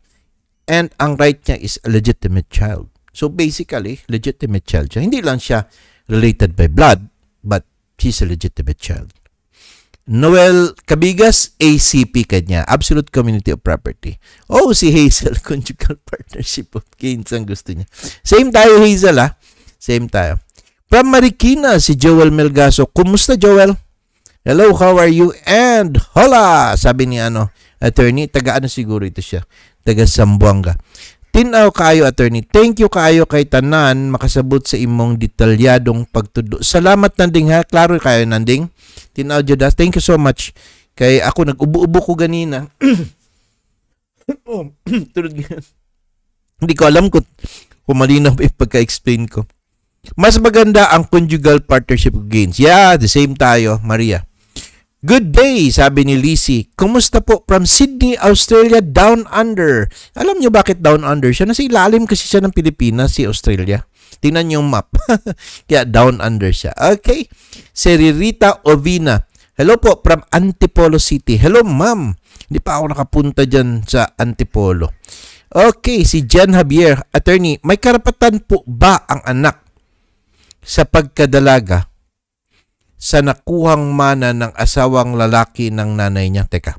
And ang right niya is a legitimate child. So basically, legitimate child siya. Hindi lang siya related by blood, but he's a legitimate child. Noel Cabigas, ACP kanya, Absolute Community of Property. Oh, si Hazel, Conjugal Partnership of Gains ang gusto niya. Same tayo, Hazel, ah. Same tayo. From Marikina, si Joel Melgaso. Kumusta, Joel? Hello, how are you? And hola, sabi ni ano, attorney. Taga ano siguro ito siya? Taga Sambuanga. Tinaw kayo, attorney. Thank you kayo kay Tanan, makasabot sa imong detalyadong pagtudo. Salamat, Nanding, ha? Klaro kayo, Nanding? Tinaw jud Thank you so much. Kay ako nag-ubo-ubo ko ganina. oh, tulad ganyan. Hindi ko alam kung, kung malinaw ba pagka-explain ko. Mas maganda ang conjugal partnership gains. Yeah, the same tayo, Maria. Good day, sabi ni Lisi. Kumusta po from Sydney, Australia, down under? Alam niyo bakit down under siya? Nasa ilalim kasi siya ng Pilipinas, si Australia. Tingnan yung map. Kaya down under siya. Okay. Si Ririta Ovina. Hello po from Antipolo City. Hello ma'am. Hindi pa ako nakapunta dyan sa Antipolo. Okay, si Jan Javier, attorney, may karapatan po ba ang anak sa pagkadalaga sa nakuhang mana ng asawang lalaki ng nanay niya? Teka.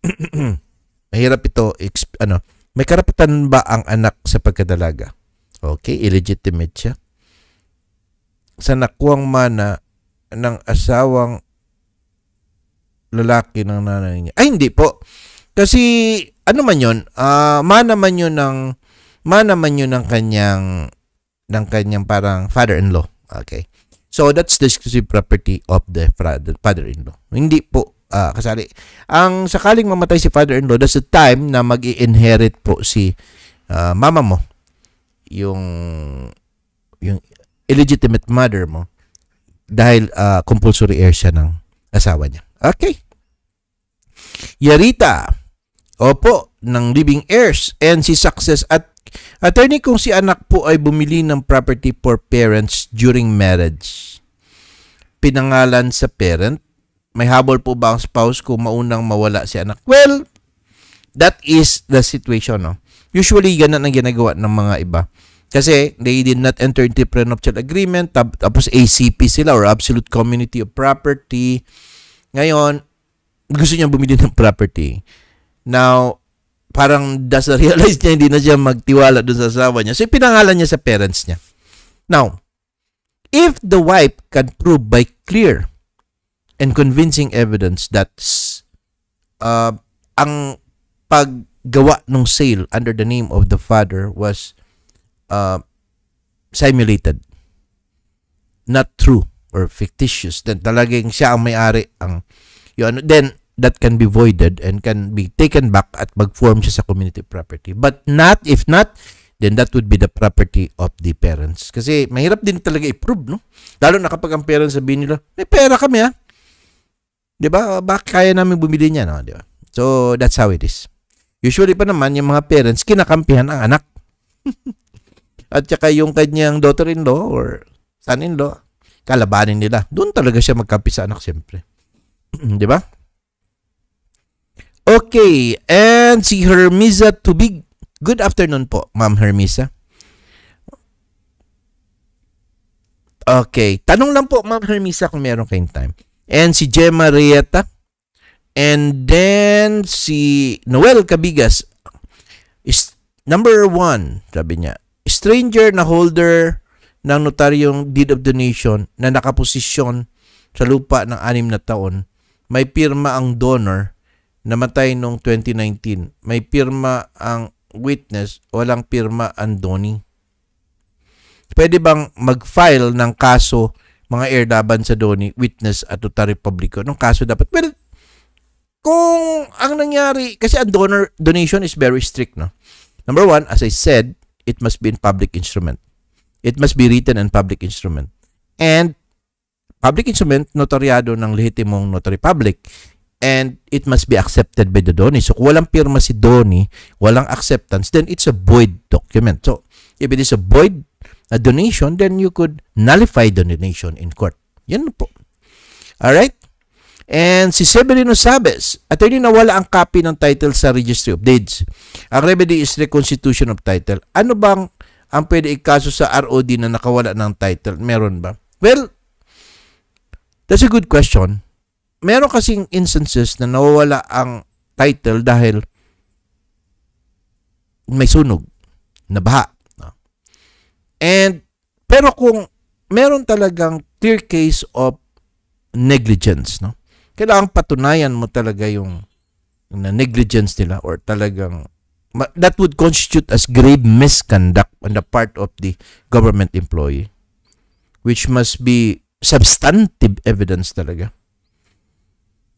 Mahirap ito, ano, may karapatan ba ang anak sa pagkadalaga? Okay, illegitimate siya. Sa nakuwang mana ng asawang lalaki ng nanay niya. Ay, hindi po. Kasi, ano man yun, uh, mana man yun ng, mana man yun ng kanyang, ng kanyang parang father-in-law. Okay. So, that's the exclusive property of the father-in-law. Hindi po uh, kasali. Ang sakaling mamatay si father-in-law, that's the time na mag inherit po si uh, mama mo yung yung illegitimate mother mo dahil uh, compulsory heir siya ng asawa niya. Okay. Yarita. Opo, ng living heirs and si success at attorney kung si anak po ay bumili ng property for parents during marriage. Pinangalan sa parent. May habol po ba ang spouse kung maunang mawala si anak? Well, that is the situation. No? Usually, ganun ang ginagawa ng mga iba. Kasi they did not enter into prenuptial agreement, tapos ACP sila or Absolute Community of Property. Ngayon, gusto niya bumili ng property. Now, parang does realize niya hindi na siya magtiwala doon sa asawa niya. So, pinangalan niya sa parents niya. Now, if the wife can prove by clear and convincing evidence that uh, ang pag gawa ng sale under the name of the father was uh, simulated. Not true or fictitious. Then talagang siya ang may-ari ang yun. Then that can be voided and can be taken back at mag-form siya sa community property. But not, if not, then that would be the property of the parents. Kasi mahirap din talaga i-prove, no? Lalo na kapag ang parents sabihin nila, may pera kami, ha? Ah. Diba? Bakit kaya namin bumili niya, no? Ah? Diba? So, that's how it is. Usually pa naman yung mga parents kinakampihan ang anak. At saka yung kanyang daughter-in-law or son-in-law, kalabanin nila. Doon talaga siya magkampi sa anak siyempre. 'Di ba? Okay, and si Hermisa Tubig. Good afternoon po, Ma'am Hermisa. Okay, tanong lang po Ma'am Hermisa kung meron kayong time. And si Gemma Rieta. And then si Noel Cabigas is number one, sabi niya, stranger na holder ng notaryong deed of donation na nakaposisyon sa lupa ng anim na taon. May pirma ang donor namatay noong 2019. May pirma ang witness, walang pirma ang donee. Pwede bang mag-file ng kaso mga airdaban sa Doni, witness at notary publico? Nung kaso dapat, well, kung ang nangyari, kasi ang donor donation is very strict, no? Number one, as I said, it must be in public instrument. It must be written in public instrument. And public instrument, notaryado ng lehitimong notary public. And it must be accepted by the donor. So kung walang pirma si donor, walang acceptance, then it's a void document. So if it is a void a donation, then you could nullify the donation in court. Yan po. Alright? And si Severino Sabes, attorney wala ang copy ng title sa Registry of Deeds. Ang remedy is reconstitution of title. Ano bang ang pwede ikaso sa ROD na nakawala ng title? Meron ba? Well, that's a good question. Meron kasing instances na nawawala ang title dahil may sunog na baha. And, pero kung meron talagang clear case of negligence, no? kailangan patunayan mo talaga yung na negligence nila or talagang that would constitute as grave misconduct on the part of the government employee which must be substantive evidence talaga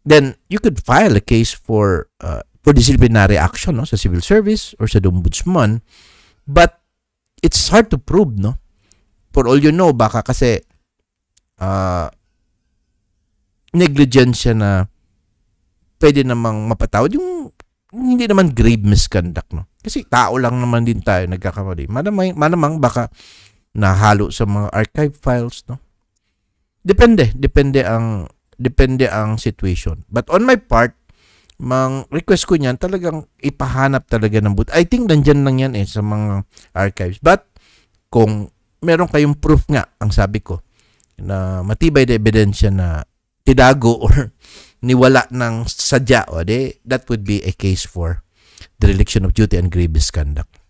then you could file a case for uh, for disciplinary action no sa civil service or sa ombudsman but it's hard to prove no for all you know baka kasi uh, negligensya na pwede namang mapatawad. Yung hindi naman grave misconduct, no? Kasi tao lang naman din tayo nagkakamali. Manamang, manamang baka nahalo sa mga archive files, no? Depende, depende ang depende ang situation. But on my part, mang request ko niyan talagang ipahanap talaga ng boot. I think nandiyan lang yan eh sa mga archives. But kung meron kayong proof nga, ang sabi ko, na matibay na ebidensya na tinago or niwala ng sadya, o de, that would be a case for dereliction of duty and grievous conduct.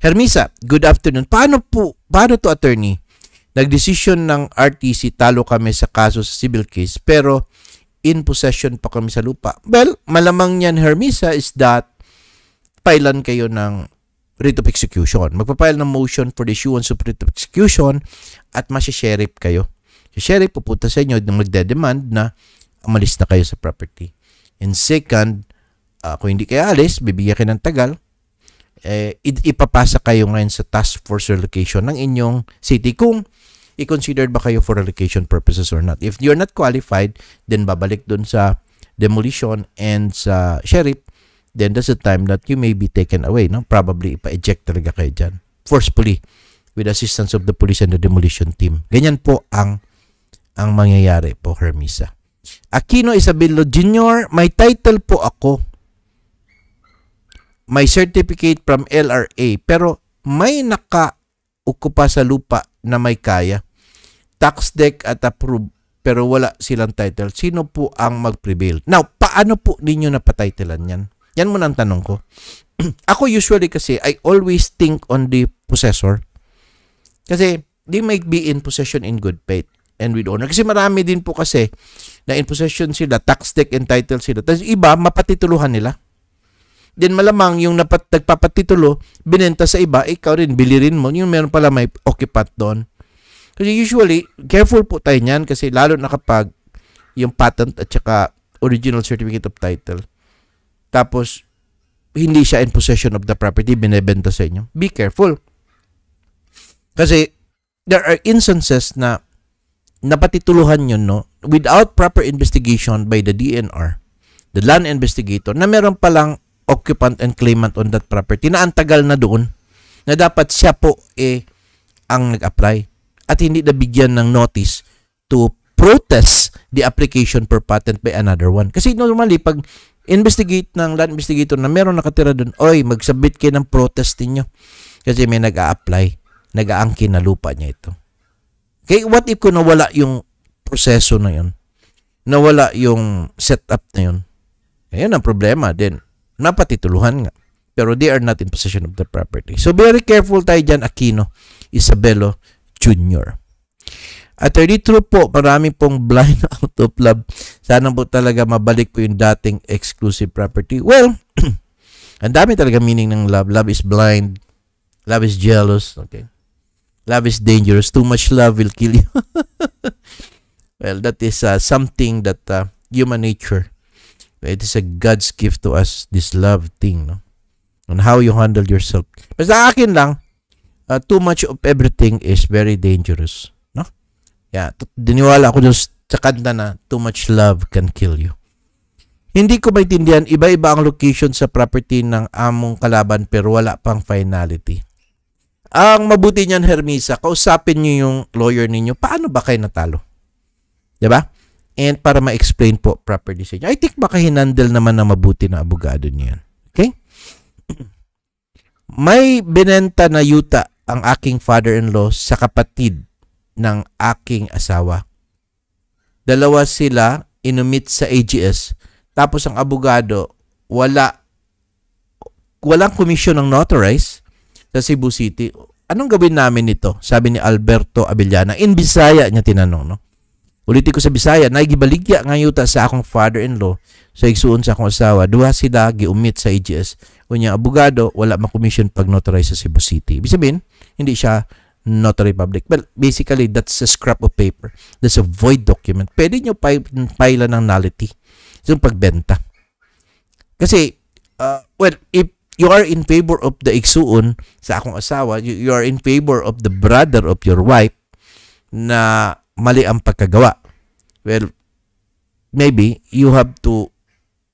Hermisa, good afternoon. Paano po, paano to attorney? Nagdesisyon ng RTC, talo kami sa kaso sa civil case, pero in possession pa kami sa lupa. Well, malamang yan Hermisa is that pailan kayo ng writ of execution. Magpapile ng motion for the issuance of writ of execution at masya-sheriff kayo yung sheriff pupunta sa inyo magde-demand na umalis na kayo sa property. And second, uh, kung hindi kayo alis, bibigyan kayo ng tagal, eh, ipapasa kayo ngayon sa task force relocation ng inyong city kung i-considered ba kayo for relocation purposes or not. If you're not qualified, then babalik dun sa demolition and sa sheriff, then that's the time that you may be taken away. No? Probably ipa-eject talaga kayo dyan. Forcefully with assistance of the police and the demolition team. Ganyan po ang ang mangyayari po, Hermisa. Aquino Isabelo Jr., may title po ako. May certificate from LRA pero may naka-ukupa sa lupa na may kaya. Tax deck at approve pero wala silang title. Sino po ang mag-prevail? Now, paano po ninyo napatitlean yan? Yan muna ang tanong ko. ako usually kasi, I always think on the possessor. Kasi, they might be in possession in good faith and with honor. Kasi marami din po kasi na in possession sila, tax deck entitled sila. Tapos iba, mapatituluhan nila. Then malamang yung napat, nagpapatitulo, binenta sa iba, ikaw rin, bilirin mo. Yung meron pala may occupant doon. Kasi usually, careful po tayo niyan kasi lalo na kapag yung patent at saka original certificate of title. Tapos, hindi siya in possession of the property, binebenta sa inyo. Be careful. Kasi, there are instances na napatituluhan yun, no, without proper investigation by the DNR, the land investigator, na meron palang occupant and claimant on that property na antagal na doon na dapat siya po eh ang nag-apply at hindi nabigyan ng notice to protest the application per patent by another one. Kasi normally, pag investigate ng land investigator na meron nakatira doon, oy, magsabit kayo ng protest ninyo. Kasi may nag-a-apply, nag-aangkin na lupa niya ito. Okay, what if kung nawala yung proseso na yun? Nawala yung setup na yun? Ayan ang problema din. Napatituluhan nga. Pero they are not in possession of the property. So very careful tayo dyan, Aquino, Isabelo Jr. Attorney True po, marami pong blind out of love. Sana po talaga mabalik po yung dating exclusive property. Well, ang dami talaga meaning ng love. Love is blind. Love is jealous. Okay. Love is dangerous. Too much love will kill you. well, that is uh, something that uh, human nature. It is a God's gift to us, this love thing, no? On how you handle yourself. sa akin lang, uh, too much of everything is very dangerous, no? Yeah, diniwala ako sa kanta na too much love can kill you. Hindi ko maintindihan, iba-iba ang location sa property ng among kalaban pero wala pang finality. Ang mabuti niyan, Hermisa, kausapin niyo yung lawyer ninyo, paano ba kayo natalo? 'Di ba? And para ma-explain po properly sa inyo. I think baka hinandle naman na mabuti na abogado niyan. Okay? May binenta na yuta ang aking father-in-law sa kapatid ng aking asawa. Dalawa sila inumit sa AGS. Tapos ang abogado, wala walang komisyon ng notarize sa Cebu City. Anong gawin namin nito? Sabi ni Alberto Abellana. In Bisaya niya tinanong, no? Ulitin ko sa Bisaya, nagibaligya nga yuta sa akong father-in-law sa igsuon sa akong asawa. Duha sila giumit sa AGS. Unya abogado, wala makomission pag notarize sa Cebu City. Ibig sabihin, hindi siya notary public. Well, basically, that's a scrap of paper. That's a void document. Pwede nyo pila ng nullity. Yung pagbenta. Kasi, uh, well, if you are in favor of the igsuon sa akong asawa, you, you are in favor of the brother of your wife na mali ang pagkagawa. Well, maybe you have to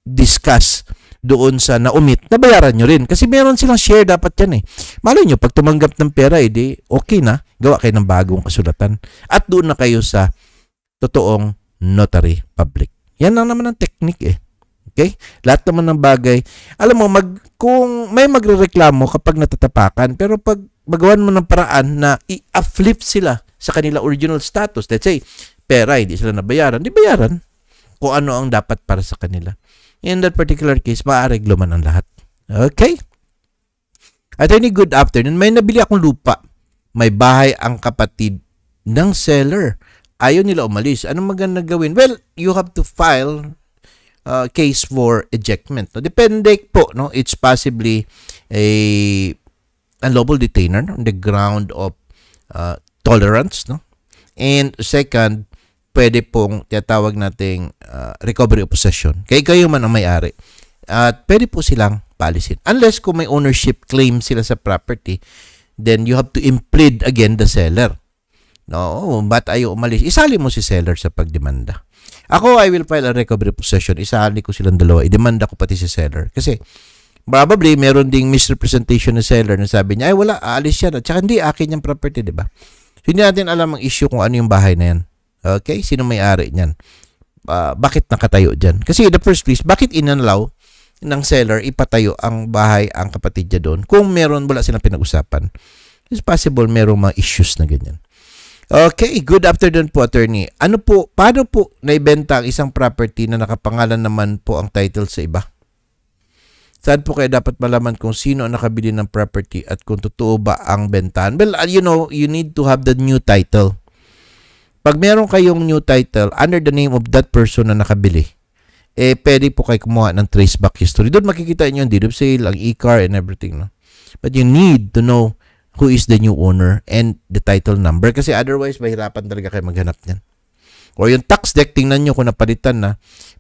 discuss doon sa naumit, nabayaran nyo rin. Kasi meron silang share dapat yan eh. Malo nyo, pag tumanggap ng pera, edi eh, okay na. Gawa kayo ng bagong kasulatan. At doon na kayo sa totoong notary public. Yan lang naman ang technique eh. Okay? Lahat naman ng bagay. Alam mo, mag, kung may magrereklamo kapag natatapakan pero pag magawan mo ng paraan na i-uplift sila sa kanila original status let's say pera hindi sila nabayaran di bayaran kung ano ang dapat para sa kanila in that particular case maareglo man ang lahat okay Attorney, good afternoon. May nabili akong lupa. May bahay ang kapatid ng seller. Ayaw nila umalis. Anong magandang gawin? Well, you have to file uh, case for ejectment. No? Depende po, no? it's possibly a unlawful detainer on the ground of uh, tolerance. No? And second, pwede pong tiyatawag nating uh, recovery of possession. Kay kayo man ang may-ari. At pwede po silang palisin. Unless kung may ownership claim sila sa property, then you have to implead again the seller. No, but ayaw umalis? Isali mo si seller sa pagdemanda. Ako, I will file a recovery possession. Isahali ko silang dalawa. I-demand ako pati si seller. Kasi, probably, meron ding misrepresentation ng seller na sabi niya, ay wala, aalis yan. At saka hindi, akin yung property, di ba? So, hindi natin alam ang issue kung ano yung bahay na yan. Okay? Sino may-ari niyan? Uh, bakit nakatayo diyan? Kasi in the first place, bakit inanlaw ng seller ipatayo ang bahay, ang kapatid niya doon kung meron wala silang pinag-usapan? It's possible merong mga issues na ganyan. Okay, good afternoon po attorney. Ano po, paano po naibenta ang isang property na nakapangalan naman po ang title sa iba? Saan po kaya dapat malaman kung sino ang nakabili ng property at kung totoo ba ang bentahan? Well, uh, you know, you need to have the new title. Pag meron kayong new title under the name of that person na nakabili, eh pwede po kayo kumuha ng traceback history. Doon makikita niyo yung deed of sale, ang e-car and everything. No? But you need to know who is the new owner and the title number kasi otherwise mahirapan talaga kayo maghanap niyan. O yung tax deck, tingnan nyo kung napalitan na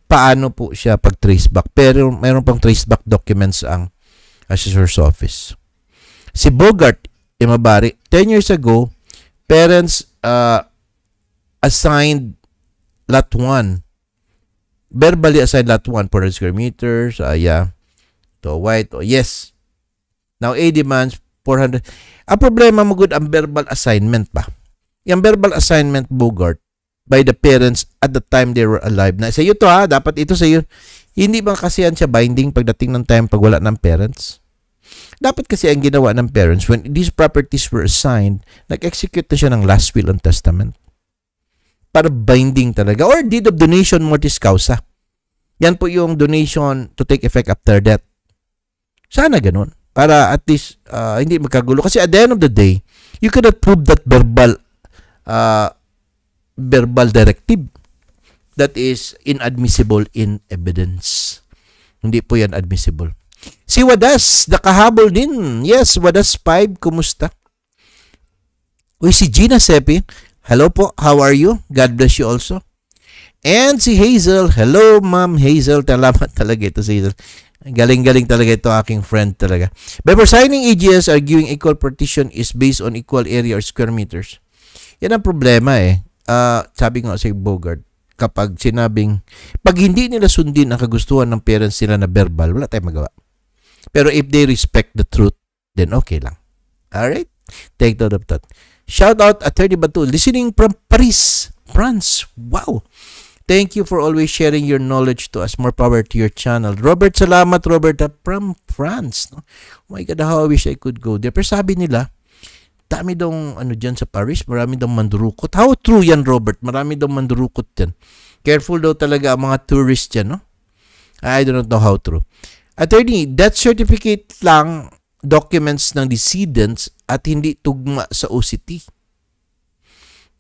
paano po siya pag trace back. Pero mayroon pang trace back documents ang assessor's office. Si Bogart Imabari, eh, 10 years ago, parents uh, assigned lot 1 verbally assigned lot 1 per square meters. So, uh, ah, yeah. To white. Oh, yes. Now, A demands 400. Ang problema mo good ang verbal assignment pa. Yung verbal assignment Bogart by the parents at the time they were alive. Na sa iyo to ha, dapat ito sa iyo. Hindi ba kasi yan siya binding pagdating ng time pag wala ng parents? Dapat kasi ang ginawa ng parents when these properties were assigned, nag-execute na siya ng last will and testament. Para binding talaga. Or deed of donation mortis causa. Yan po yung donation to take effect after death. Sana ganun para at least uh, hindi magkagulo kasi at the end of the day you cannot prove that verbal uh, verbal directive that is inadmissible in evidence. Hindi po yan admissible. Si Wadas, nakahabol din. Yes, Wadas 5, kumusta? Uy, si Gina Seppi, hello po, how are you? God bless you also. And si Hazel, hello Ma'am Hazel, talamat talaga ito si Hazel. Galing-galing talaga ito aking friend talaga. Before signing AGS, arguing equal partition is based on equal area or square meters. Yan ang problema eh. Uh, sabi nga si Bogart, kapag sinabing, pag hindi nila sundin ang kagustuhan ng parents nila na verbal, wala tayong magawa. Pero if they respect the truth, then okay lang. Alright? Take note of that. Shout out Attorney Bato, listening from Paris, France. Wow! Thank you for always sharing your knowledge to us. More power to your channel. Robert, salamat Robert ah, from France. No? Oh my God, how I wish I could go there. Pero sabi nila, dami daw ano diyan sa Paris, marami daw mandurukot. How true yan, Robert? Marami daw mandurukot diyan. Careful daw talaga ang mga tourist diyan, no? I do not know how true. Attorney, death certificate lang documents ng decedents at hindi tugma sa OCT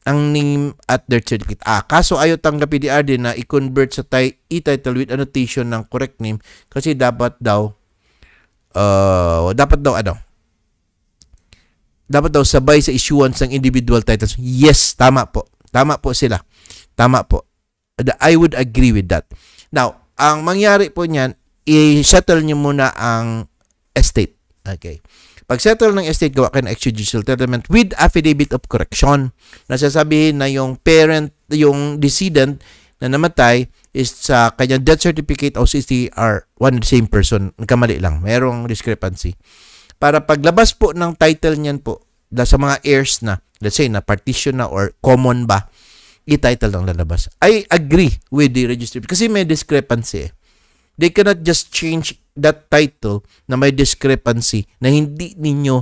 ang name at death certificate. Ah, kaso ayaw tanggapin ni RD na i-convert sa e-title with annotation ng correct name kasi dapat daw uh, dapat daw ano dapat daw sabay sa issuance ng individual titles. Yes, tama po. Tama po sila. Tama po. I would agree with that. Now, ang mangyari po niyan, i-settle niyo muna ang estate. Okay pag-settle ng estate, gawa kayo ng extrajudicial settlement with affidavit of correction. Nasasabihin na yung parent, yung decedent na namatay is sa kanyang death certificate o CC are the same person. Nagkamali lang. Merong discrepancy. Para paglabas po ng title niyan po, sa mga heirs na, let's say na partition na or common ba, i-title lang lalabas. I agree with the registry kasi may discrepancy. Eh. They cannot just change that title na may discrepancy na hindi ninyo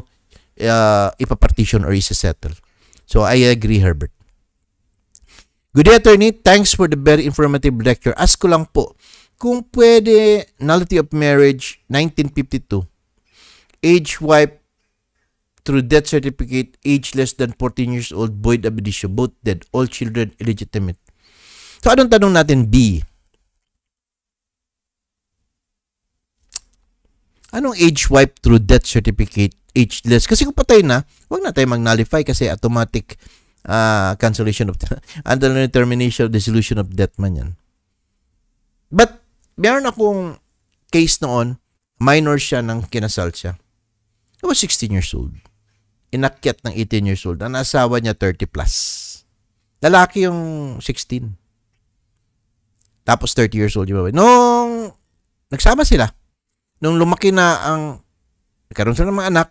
uh, ipapartition or isa-settle. So I agree, Herbert. Good day, attorney. Thanks for the very informative lecture. Ask ko lang po, kung pwede, nullity of marriage, 1952, age wife through death certificate, age less than 14 years old, void ab both dead, all children illegitimate. So, anong tanong natin, B? Anong age wipe through death certificate ageless? Kasi kung patay na, wag na tayo mag-nullify kasi automatic uh, cancellation of under the termination of dissolution of death man yan. But meron akong case noon, minor siya nang kinasal siya. I was 16 years old. Inakyat ng 18 years old. Ang asawa niya 30 plus. Lalaki yung 16. Tapos 30 years old yung babae. Nung nagsama sila, nung lumaki na ang, karon sila ng mga anak,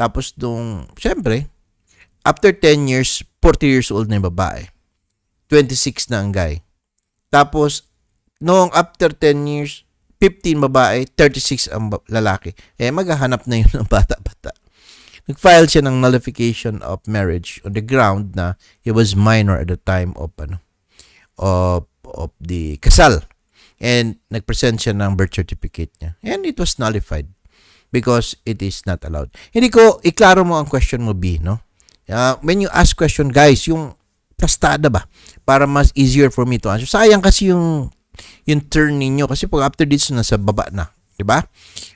tapos nung, syempre, after 10 years, 40 years old na yung babae. 26 na ang guy. Tapos, noong after 10 years, 15 babae, 36 ang lalaki. Eh, maghahanap na yun ng bata-bata. Nag-file siya ng nullification of marriage on the ground na he was minor at the time of, ano, of, of the kasal. And nag-present siya ng birth certificate niya. And it was nullified because it is not allowed. Hindi ko, iklaro mo ang question mo, B, no? Uh, when you ask question, guys, yung prastada ba? Para mas easier for me to answer. Sayang kasi yung yung turn ninyo. Kasi pag after this, nasa baba na. Diba?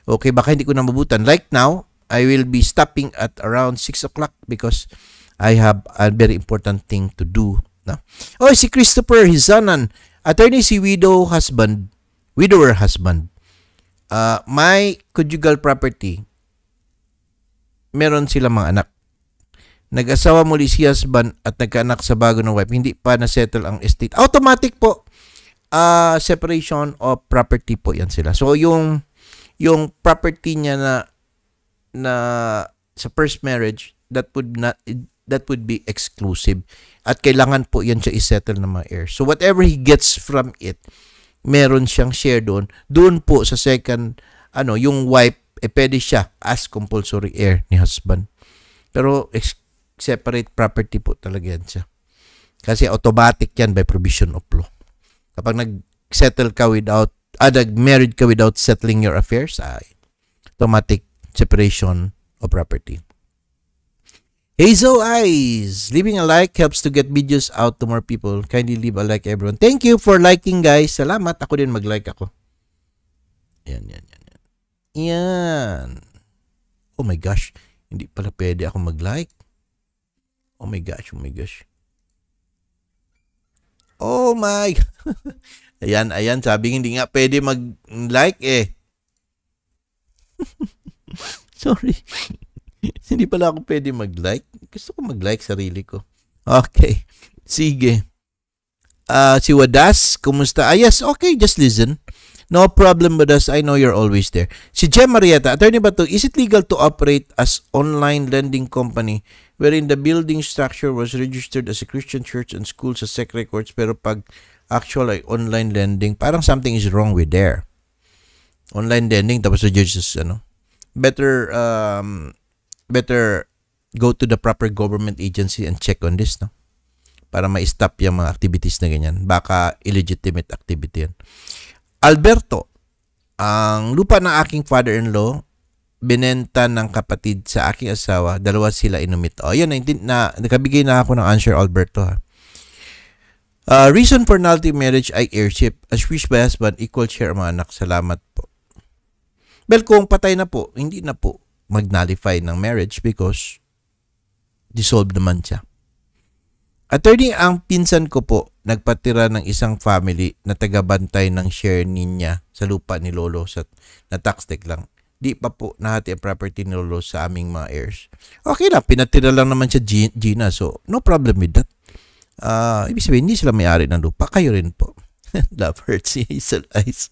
Okay, baka hindi ko na mabutan. Like now, I will be stopping at around 6 o'clock because I have a very important thing to do. No? Oh, si Christopher Hizanan Attorney si widow husband, widower husband, uh, my conjugal property, meron sila mga anak. Nag-asawa muli si husband at nagkaanak sa bago ng wife. Hindi pa na-settle ang estate. Automatic po, uh, separation of property po yan sila. So, yung, yung property niya na, na sa first marriage, that would not, that would be exclusive. At kailangan po yan siya isettle ng mga heirs. So whatever he gets from it, meron siyang share doon. Doon po sa second, ano, yung wife, eh pwede siya as compulsory heir ni husband. Pero separate property po talaga yan siya. Kasi automatic yan by provision of law. Kapag nag-settle ka without, ah, married ka without settling your affairs, ay, automatic separation of property. Hazel Eyes, leaving a like helps to get videos out to more people. Kindly leave a like everyone. Thank you for liking guys. Salamat. Ako din mag-like ako. Yan, yan, yan, yan. Yan. Oh my gosh. Hindi pala pwede ako mag-like. Oh my gosh, oh my gosh. Oh my. ayan, ayan. Sabi hindi nga pwede mag-like eh. Sorry. Hindi pala ako pwede mag-like. Gusto ko mag-like sarili ko. Okay. Sige. Uh, si Wadas, kumusta? Ah, yes, okay, just listen. No problem, Wadas. I know you're always there. Si Jem Marietta, Attorney Bato, is it legal to operate as online lending company wherein the building structure was registered as a Christian church and school sa SEC records pero pag actual ay online lending, parang something is wrong with there. Online lending, tapos the judge ano, better um, better go to the proper government agency and check on this, no? Para ma-stop yung mga activities na ganyan. Baka illegitimate activity yan. Alberto, ang lupa ng aking father-in-law, binenta ng kapatid sa aking asawa, dalawa sila inumit. O, oh, yun, na, na, nakabigay na ako ng answer, Alberto, ha? Uh, reason for nullity marriage ay airship. As wish by husband, equal share mga anak. Salamat po. Well, kung patay na po, hindi na po mag-nullify ng marriage because dissolved naman siya. Attorney, ang pinsan ko po nagpatira ng isang family na tagabantay ng share niya sa lupa ni Lolo sa na tax deck lang. Di pa po nahati ang property ni Lolo sa aming mga heirs. Okay lang, pinatira lang naman siya Gina so no problem with that. Uh, ibig sabihin, hindi sila may-ari ng lupa. Kayo rin po. Love hurts. Hazel eyes.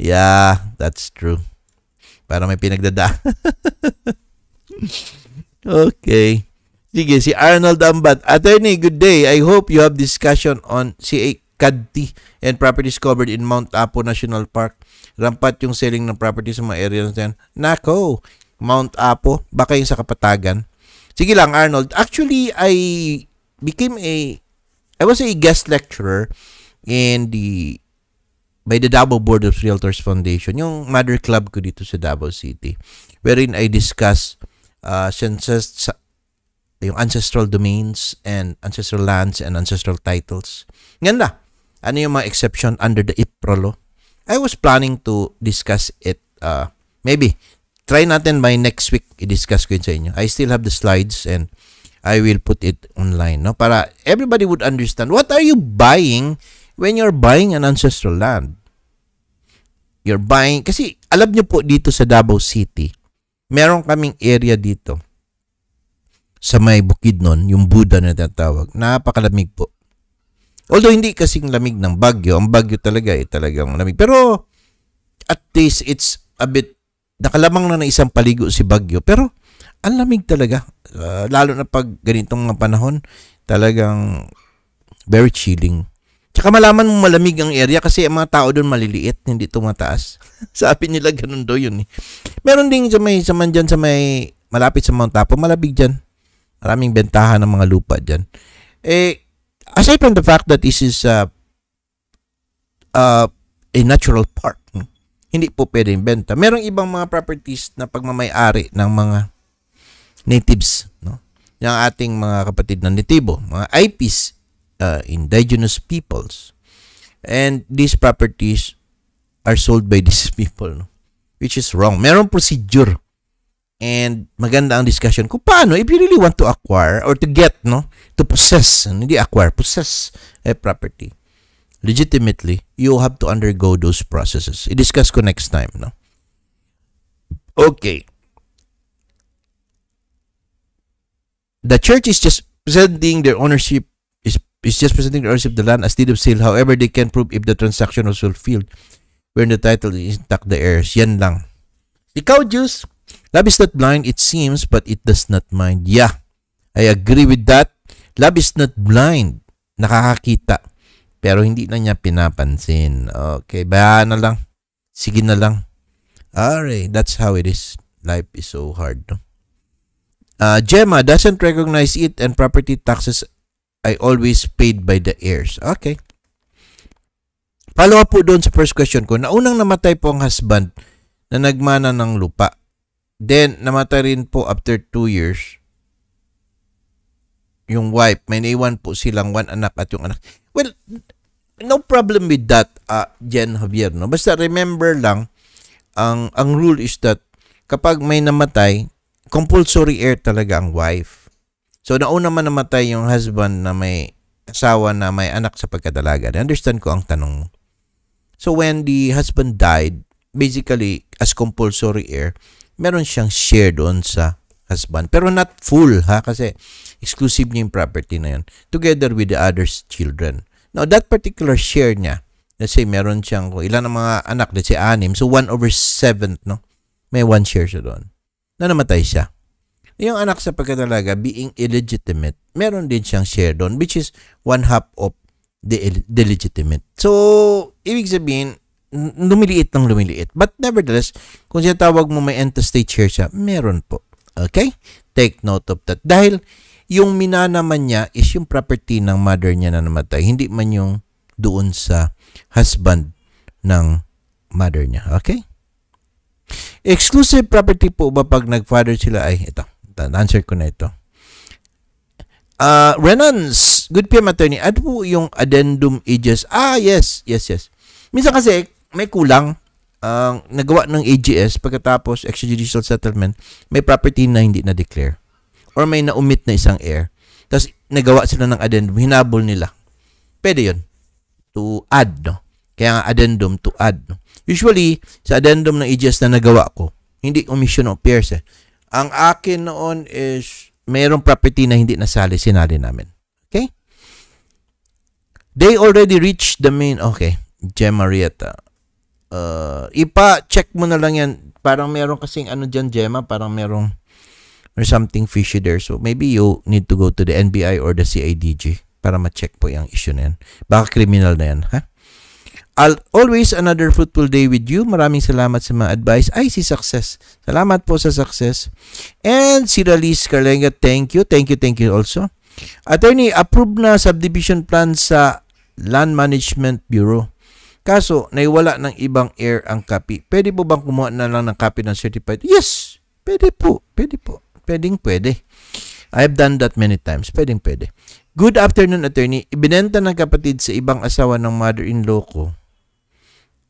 yeah, that's true. Para may pinagdada. okay. Sige, si Arnold Ambat. Attorney, good day. I hope you have discussion on CA Kadti and properties covered in Mount Apo National Park. Rampat yung selling ng properties sa mga area na yan. Nako, Mount Apo, baka yung sa Kapatagan. Sige lang, Arnold. Actually, I became a, I was a guest lecturer in the by the Davao Board of Realtors Foundation, yung mother club ko dito sa Davao City, wherein I discuss uh, census, yung ancestral domains and ancestral lands and ancestral titles. Ganda! Ano yung mga exception under the IPRO law? I was planning to discuss it uh, maybe try natin by next week i-discuss ko yun sa inyo. I still have the slides and I will put it online no para everybody would understand what are you buying when you're buying an ancestral land, you're buying, kasi alam nyo po dito sa Davao City, meron kaming area dito sa may bukid nun, yung Buda na tinatawag, napakalamig po. Although hindi kasing lamig ng bagyo, ang bagyo talaga ay eh, talagang lamig. Pero at least it's a bit, nakalamang na ng isang paligo si bagyo. Pero ang lamig talaga, uh, lalo na pag ganitong mga panahon, talagang very chilling. Tsaka malaman mo malamig ang area kasi ang mga tao doon maliliit, hindi tumataas. Sabi nila ganun daw yun eh. Meron ding sa may sa dyan, sa may malapit sa Mount Apo, malabig dyan. Maraming bentahan ng mga lupa dyan. Eh, aside from the fact that this is uh, uh, a natural park, hindi po pwedeng benta. Merong ibang mga properties na pagmamayari ng mga natives, no? Ng ating mga kapatid na nitibo, mga IPs uh, indigenous peoples. And these properties are sold by these people, no? which is wrong. Merong procedure. And maganda ang discussion ko. paano if you really want to acquire or to get, no? To possess, ano, hindi acquire, possess a property. Legitimately, you have to undergo those processes. I-discuss ko next time, no? Okay. The church is just presenting their ownership is just presenting the ownership of the land as deed of sale. However, they can prove if the transaction was fulfilled when the title is intact the heirs. Yan lang. Ikaw, Juice. Love is not blind, it seems, but it does not mind. Yeah, I agree with that. Love is not blind. Nakakakita. Pero hindi na niya pinapansin. Okay, bayan na lang. Sige na lang. Alright, that's how it is. Life is so hard, no? Uh, Gemma doesn't recognize it and property taxes I always paid by the heirs. Okay. Follow up po doon sa first question ko. Naunang namatay po ang husband na nagmana ng lupa. Then, namatay rin po after 2 years yung wife. May naiwan po silang one anak at yung anak. Well, no problem with that, uh, Jen Javier. No? Basta remember lang, ang, ang rule is that kapag may namatay, compulsory heir talaga ang wife. So nauna man namatay yung husband na may asawa na may anak sa pagkadalaga. I understand ko ang tanong mo. So when the husband died, basically as compulsory heir, meron siyang share doon sa husband. Pero not full ha kasi exclusive niya yung property na yun together with the other's children. Now that particular share niya, let's say meron siyang ilan ang mga anak, let's say anim, so 1 over 7, no? May one share siya doon. Na namatay siya. Yung anak sa pagkatalaga being illegitimate, meron din siyang share doon which is one half of the, the legitimate. So, ibig sabihin, lumiliit ng lumiliit. But nevertheless, kung siya tawag mo may interstate share siya, meron po. Okay? Take note of that. Dahil yung minanaman niya is yung property ng mother niya na namatay. Hindi man yung doon sa husband ng mother niya. Okay? Exclusive property po ba pag nag-father sila ay ito natin. Answer ko na ito. Uh, Renans, good PM attorney. Ano po yung addendum ages? Ah, yes, yes, yes. Minsan kasi may kulang ang uh, nagawa ng AGS pagkatapos extrajudicial settlement, may property na hindi na-declare or may na-omit na isang heir. Tapos nagawa sila ng addendum, hinabol nila. Pwede yon To add, no? Kaya nga addendum to add. No? Usually, sa addendum ng AGS na nagawa ko, hindi omission of peers, eh. Ang akin noon is mayroong property na hindi nasali, sinali namin. Okay? They already reached the main, okay, Gem Marietta. Uh, ipa-check mo na lang yan. Parang meron kasing ano dyan, Gemma, parang merong or something fishy there. So maybe you need to go to the NBI or the CIDG para ma-check po yung issue na yan. Baka criminal na yan, ha? Huh? I'll always another fruitful day with you. Maraming salamat sa mga advice. Ay, si Success. Salamat po sa Success. And si Ralis Carlenga, thank you. Thank you, thank you also. Attorney, approved na subdivision plan sa Land Management Bureau. Kaso, naiwala ng ibang air ang copy. Pwede po bang kumuha na lang ng copy ng certified? Yes! Pwede po. Pwede po. Pwedeng pwede. I've done that many times. Pwedeng pwede. Good afternoon, attorney. Ibinenta ng kapatid sa ibang asawa ng mother-in-law ko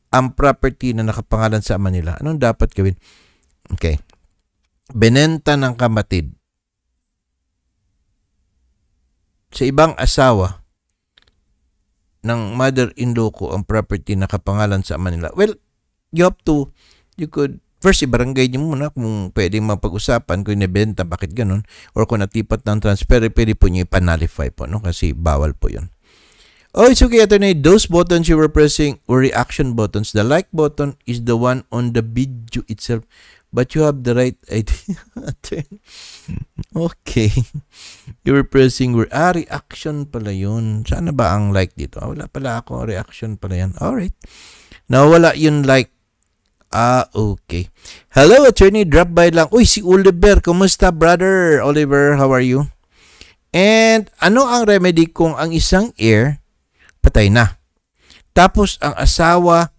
ang property na nakapangalan sa ama nila, anong dapat gawin? Okay. Benenta ng kamatid sa ibang asawa ng mother-in-law ko ang property na kapangalan sa ama nila. Well, you have to, you could, first ibarangay niyo muna kung pwedeng mapag-usapan kung inibenta, bakit ganun, or kung natipat ng transfer, pwede po niyo ipanalify po, no? kasi bawal po yun. Oh, it's okay, attorney. Those buttons you were pressing were reaction buttons. The like button is the one on the video itself. But you have the right idea, attorney. okay. You were pressing were, ah, reaction pala yun. Sana ba ang like dito? Ah, wala pala ako. Reaction pala yan. Alright. wala yung like. Ah, okay. Hello, attorney. Drop by lang. Uy, si Oliver. Kumusta, brother? Oliver, how are you? And ano ang remedy kung ang isang ear patay na. Tapos ang asawa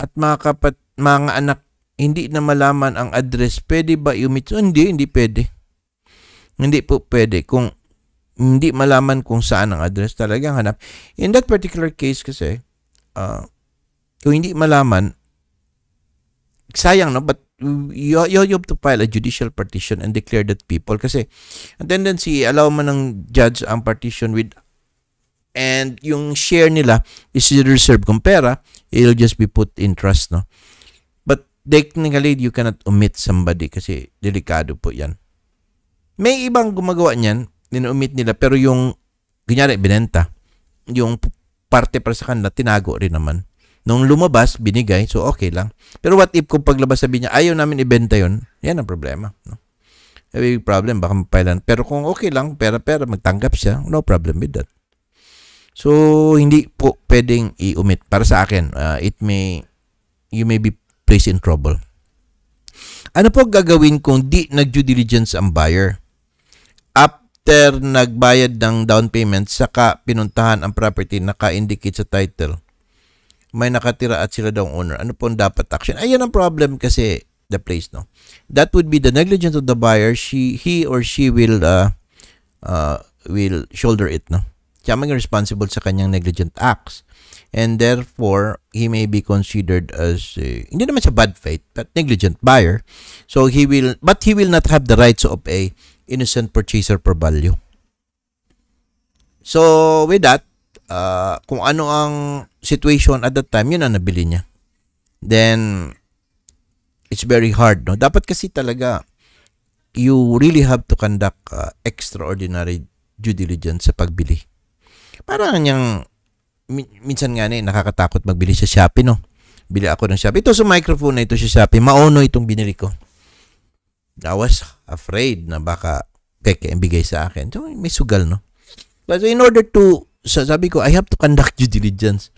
at mga, kapat, mga anak hindi na malaman ang address, pwede ba i-omit? hindi, hindi pwede. Hindi po pwede. Kung hindi malaman kung saan ang address talagang hanap. In that particular case kasi, uh, kung hindi malaman, sayang no, but you, you have to file a judicial partition and declare that people kasi ang tendency, allow man ng judge ang partition with And yung share nila is reserve kung pera, it'll just be put in trust, no? But technically, you cannot omit somebody kasi delikado po yan. May ibang gumagawa niyan, nina-omit nila, pero yung, kunyari, binenta, yung parte para sa kanila, tinago rin naman. Nung lumabas, binigay, so okay lang. Pero what if kung paglabas sabi niya, ayaw namin ibenta yon yan ang problema, no? A big problem, baka mapailan. Pero kung okay lang, pera-pera, magtanggap siya, no problem with that. So, hindi po pwedeng i-omit. Para sa akin, uh, it may, you may be placed in trouble. Ano po gagawin kung di nag-due diligence ang buyer? After nagbayad ng down payment, saka pinuntahan ang property naka-indicate sa title, may nakatira at sila daw owner. Ano po ang dapat action? Ayan ang problem kasi the place no that would be the negligence of the buyer she he or she will uh, uh will shoulder it no becoming responsible sa kanyang negligent acts. And therefore, he may be considered as, uh, hindi naman siya bad faith, but negligent buyer. So he will, but he will not have the rights of a innocent purchaser for value. So with that, uh, kung ano ang situation at that time, yun ang nabili niya. Then, it's very hard. No? Dapat kasi talaga, you really have to conduct uh, extraordinary due diligence sa pagbili. Parang niyang, minsan nga eh, nakakatakot magbili sa Shopee, no? Bili ako ng Shopee. Ito sa microphone na ito sa Shopee. Maono itong binili ko. I was afraid na baka peke ang bigay sa akin. So, may sugal, no? But in order to, sabi ko, I have to conduct due diligence.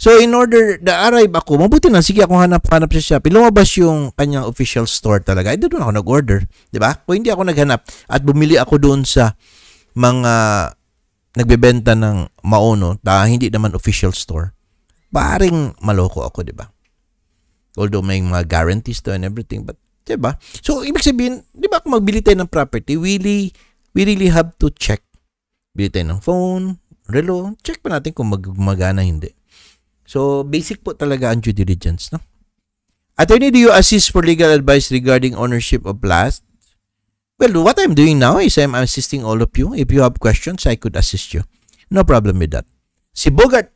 So in order na arrive ako, mabuti na sige ako hanap-hanap sa Shopee. Lumabas yung kanyang official store talaga. Ay doon ako nag-order, 'di ba? Kung hindi ako naghanap at bumili ako doon sa mga nagbebenta ng mauno ta hindi naman official store, paring maloko ako, di ba? Although may mga guarantees to and everything, but di ba? So, ibig sabihin, di ba kung magbili tayo ng property, we really, we really have to check. Bili tayo ng phone, relo, check pa natin kung magmagana hindi. So, basic po talaga ang due diligence, no? Attorney, do you assist for legal advice regarding ownership of land? Well, what I'm doing now is I'm assisting all of you. If you have questions, I could assist you. No problem with that. Si Bogart,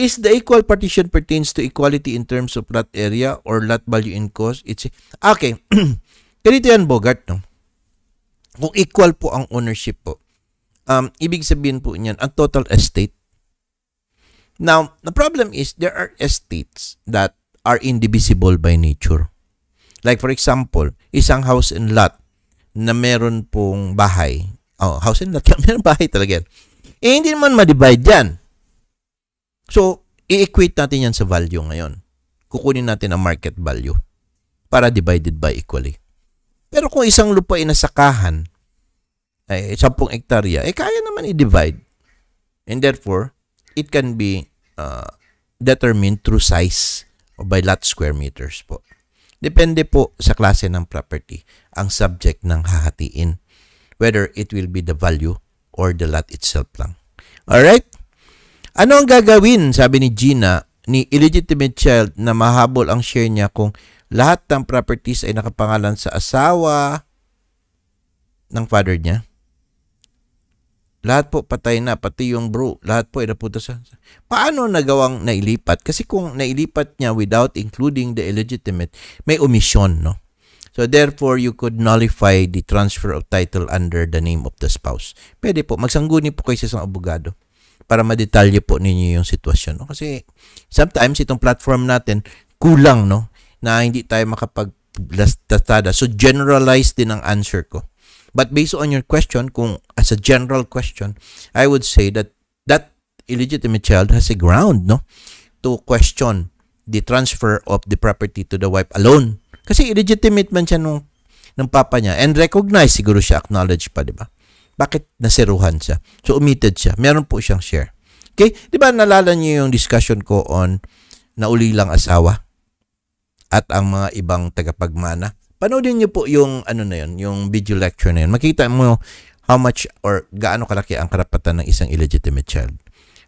is the equal partition pertains to equality in terms of lot area or lot value in cost? It's okay. Ganito yan Bogart, no? Kung equal po ang ownership po, um, ibig sabihin po niyan, ang total estate. Now, the problem is there are estates that are indivisible by nature. Like for example, isang house and lot na meron pong bahay. Oh, house and lot. Meron bahay talaga yan. Eh, hindi naman ma-divide yan. So, i-equate natin yan sa value ngayon. Kukunin natin ang market value para divided by equally. Pero kung isang lupa na sakahan, ay eh, 10 hektarya, eh kaya naman i-divide. And therefore, it can be uh, determined through size or by lot square meters po. Depende po sa klase ng property ang subject ng hahatiin. Whether it will be the value or the lot itself lang. Alright? Ano ang gagawin, sabi ni Gina, ni illegitimate child na mahabol ang share niya kung lahat ng properties ay nakapangalan sa asawa ng father niya? Lahat po patay na, pati yung bro, lahat po ay napunta sa... Paano nagawang nailipat? Kasi kung nailipat niya without including the illegitimate, may omission, no? So therefore, you could nullify the transfer of title under the name of the spouse. Pwede po, magsangguni po kayo sa isang abogado para madetalye po ninyo yung sitwasyon. No? Kasi sometimes itong platform natin kulang no na hindi tayo makapaglastada. So generalize din ang answer ko. But based on your question, kung as a general question, I would say that that illegitimate child has a ground no to question the transfer of the property to the wife alone kasi illegitimate man siya nung, nung papa niya. And recognize siguro siya, acknowledge pa, di ba? Bakit naseruhan siya? So, omitted siya. Meron po siyang share. Okay? Di ba nalala niyo yung discussion ko on naulilang asawa at ang mga ibang tagapagmana? Panoodin niyo po yung ano na yun, yung video lecture na yun. Makita mo how much or gaano kalaki ang karapatan ng isang illegitimate child.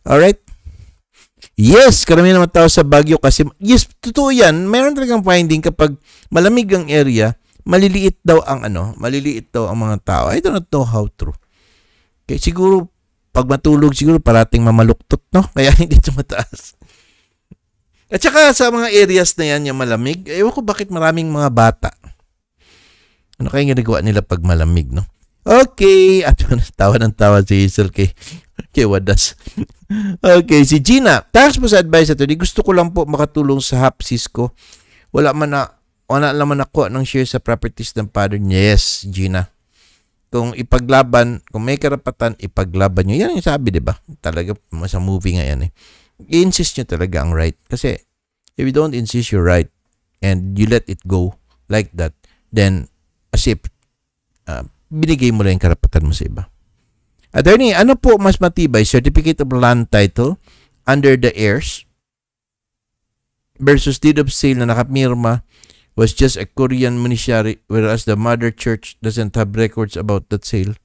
Alright? Yes, karamihan naman tao sa Baguio kasi, yes, totoo yan. Meron talagang finding kapag malamig ang area, maliliit daw ang ano, maliliit daw ang mga tao. I don't know how true. Kasi siguro, pag matulog siguro parating mamaluktot, no? Kaya hindi tumataas. At saka sa mga areas na yan, yung malamig, ewan ko bakit maraming mga bata. Ano kaya ginagawa nila pag malamig, no? Okay, at tawa ng tawa si Hazel kay kay Wadas. okay, si Gina. Thanks po sa advice ito. Di gusto ko lang po makatulong sa hapsis ko. Wala man na, wala naman ako ng share sa properties ng father niya. Yes, Gina. Kung ipaglaban, kung may karapatan, ipaglaban nyo. Yan yung sabi, di ba? Talaga, sa movie nga yan eh. I-insist niyo talaga ang right. Kasi, if you don't insist your right, and you let it go like that, then, as if, uh, binigay mo lang yung karapatan mo sa iba. Attorney, ano po mas matibay? Certificate of land title under the heirs versus deed of sale na nakapirma was just a Korean municipality whereas the mother church doesn't have records about that sale?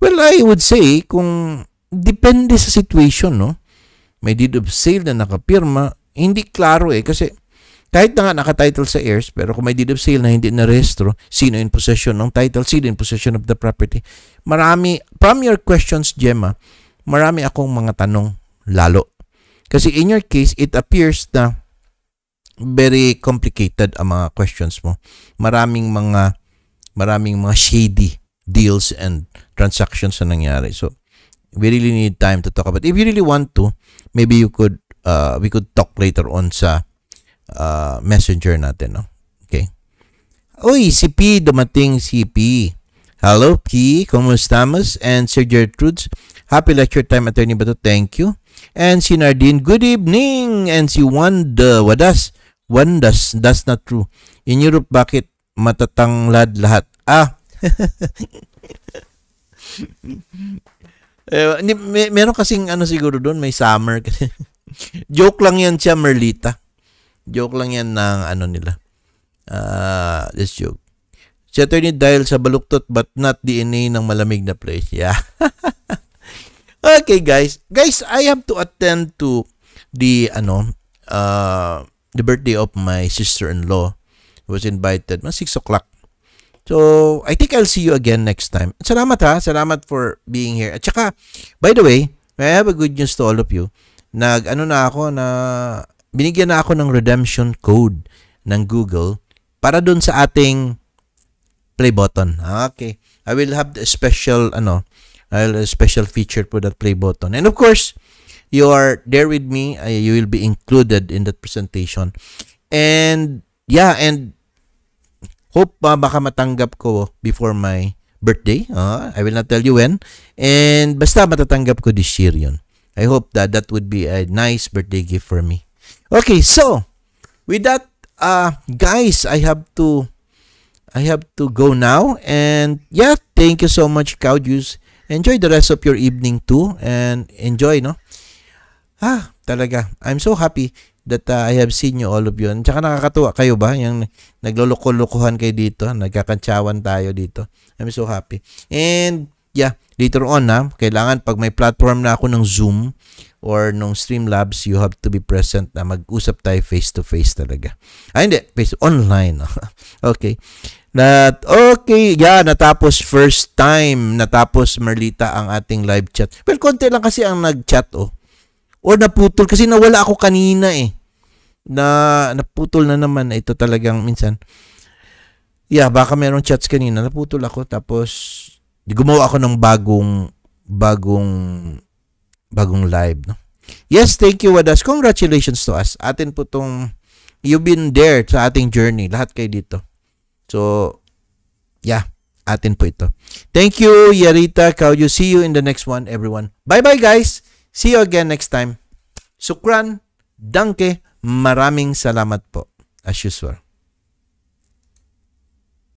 Well, I would say kung depende sa situation, no? May deed of sale na nakapirma, hindi klaro eh kasi kahit na nga naka-title sa heirs, pero kung may deed of sale na hindi na rehistro, sino in possession ng title, sino in possession of the property. Marami, from your questions, Gemma, marami akong mga tanong lalo. Kasi in your case, it appears na very complicated ang mga questions mo. Maraming mga maraming mga shady deals and transactions na nangyari. So, we really need time to talk about. If you really want to, maybe you could uh, we could talk later on sa uh, messenger natin, no? Okay. Uy, si P, dumating si P. Hello, P. Kumusta mas? And Sir Gertrudes, happy lecture time, Attorney Bato. Thank you. And si Nardine, good evening. And si Wanda, wadas. Wandas, that's not true. In Europe, bakit matatanglad lahat? Ah, eh, may, meron kasing ano siguro doon, may summer. Joke lang yan siya, Merlita. Joke lang yan ng ano nila. Uh, ah, this joke. Si attorney dahil sa baluktot but not DNA ng malamig na place. Yeah. okay guys. Guys, I have to attend to the ano uh, the birthday of my sister-in-law who was invited. Mas 6 o'clock. So, I think I'll see you again next time. Salamat ha. Salamat for being here. At saka, by the way, I have a good news to all of you. Nag, ano na ako, na binigyan na ako ng redemption code ng Google para doon sa ating play button. Ah, okay. I will have the special ano, I'll a special feature for that play button. And of course, you are there with me. you will be included in that presentation. And yeah, and hope uh, baka matanggap ko before my birthday. Uh, I will not tell you when. And basta matatanggap ko this year yun. I hope that that would be a nice birthday gift for me. Okay, so with that, uh, guys, I have to I have to go now. And yeah, thank you so much, Cow Juice. Enjoy the rest of your evening too. And enjoy, no? Ah, talaga. I'm so happy that uh, I have seen you all of you. And tsaka nakakatuwa kayo ba? Yung nagloloko-lokohan kayo dito. Nagkakantsawan tayo dito. I'm so happy. And yeah, later on na, kailangan pag may platform na ako ng Zoom, or nung Streamlabs, you have to be present na mag-usap tayo face-to-face -face talaga. Ah, hindi. Face online. okay. That, okay, yeah, natapos first time, natapos Merlita ang ating live chat. Well, konti lang kasi ang nag-chat, oh. Or naputol, kasi nawala ako kanina, eh. Na, naputol na naman, ito talagang minsan. Yeah, baka merong chats kanina. Naputol ako, tapos gumawa ako ng bagong, bagong bagong live. No? Yes, thank you Wadas. Congratulations to us. Atin po tong you've been there sa ating journey. Lahat kayo dito. So, yeah. Atin po ito. Thank you, Yarita Kauyo. See you in the next one, everyone. Bye-bye, guys. See you again next time. Sukran, danke, maraming salamat po. As usual.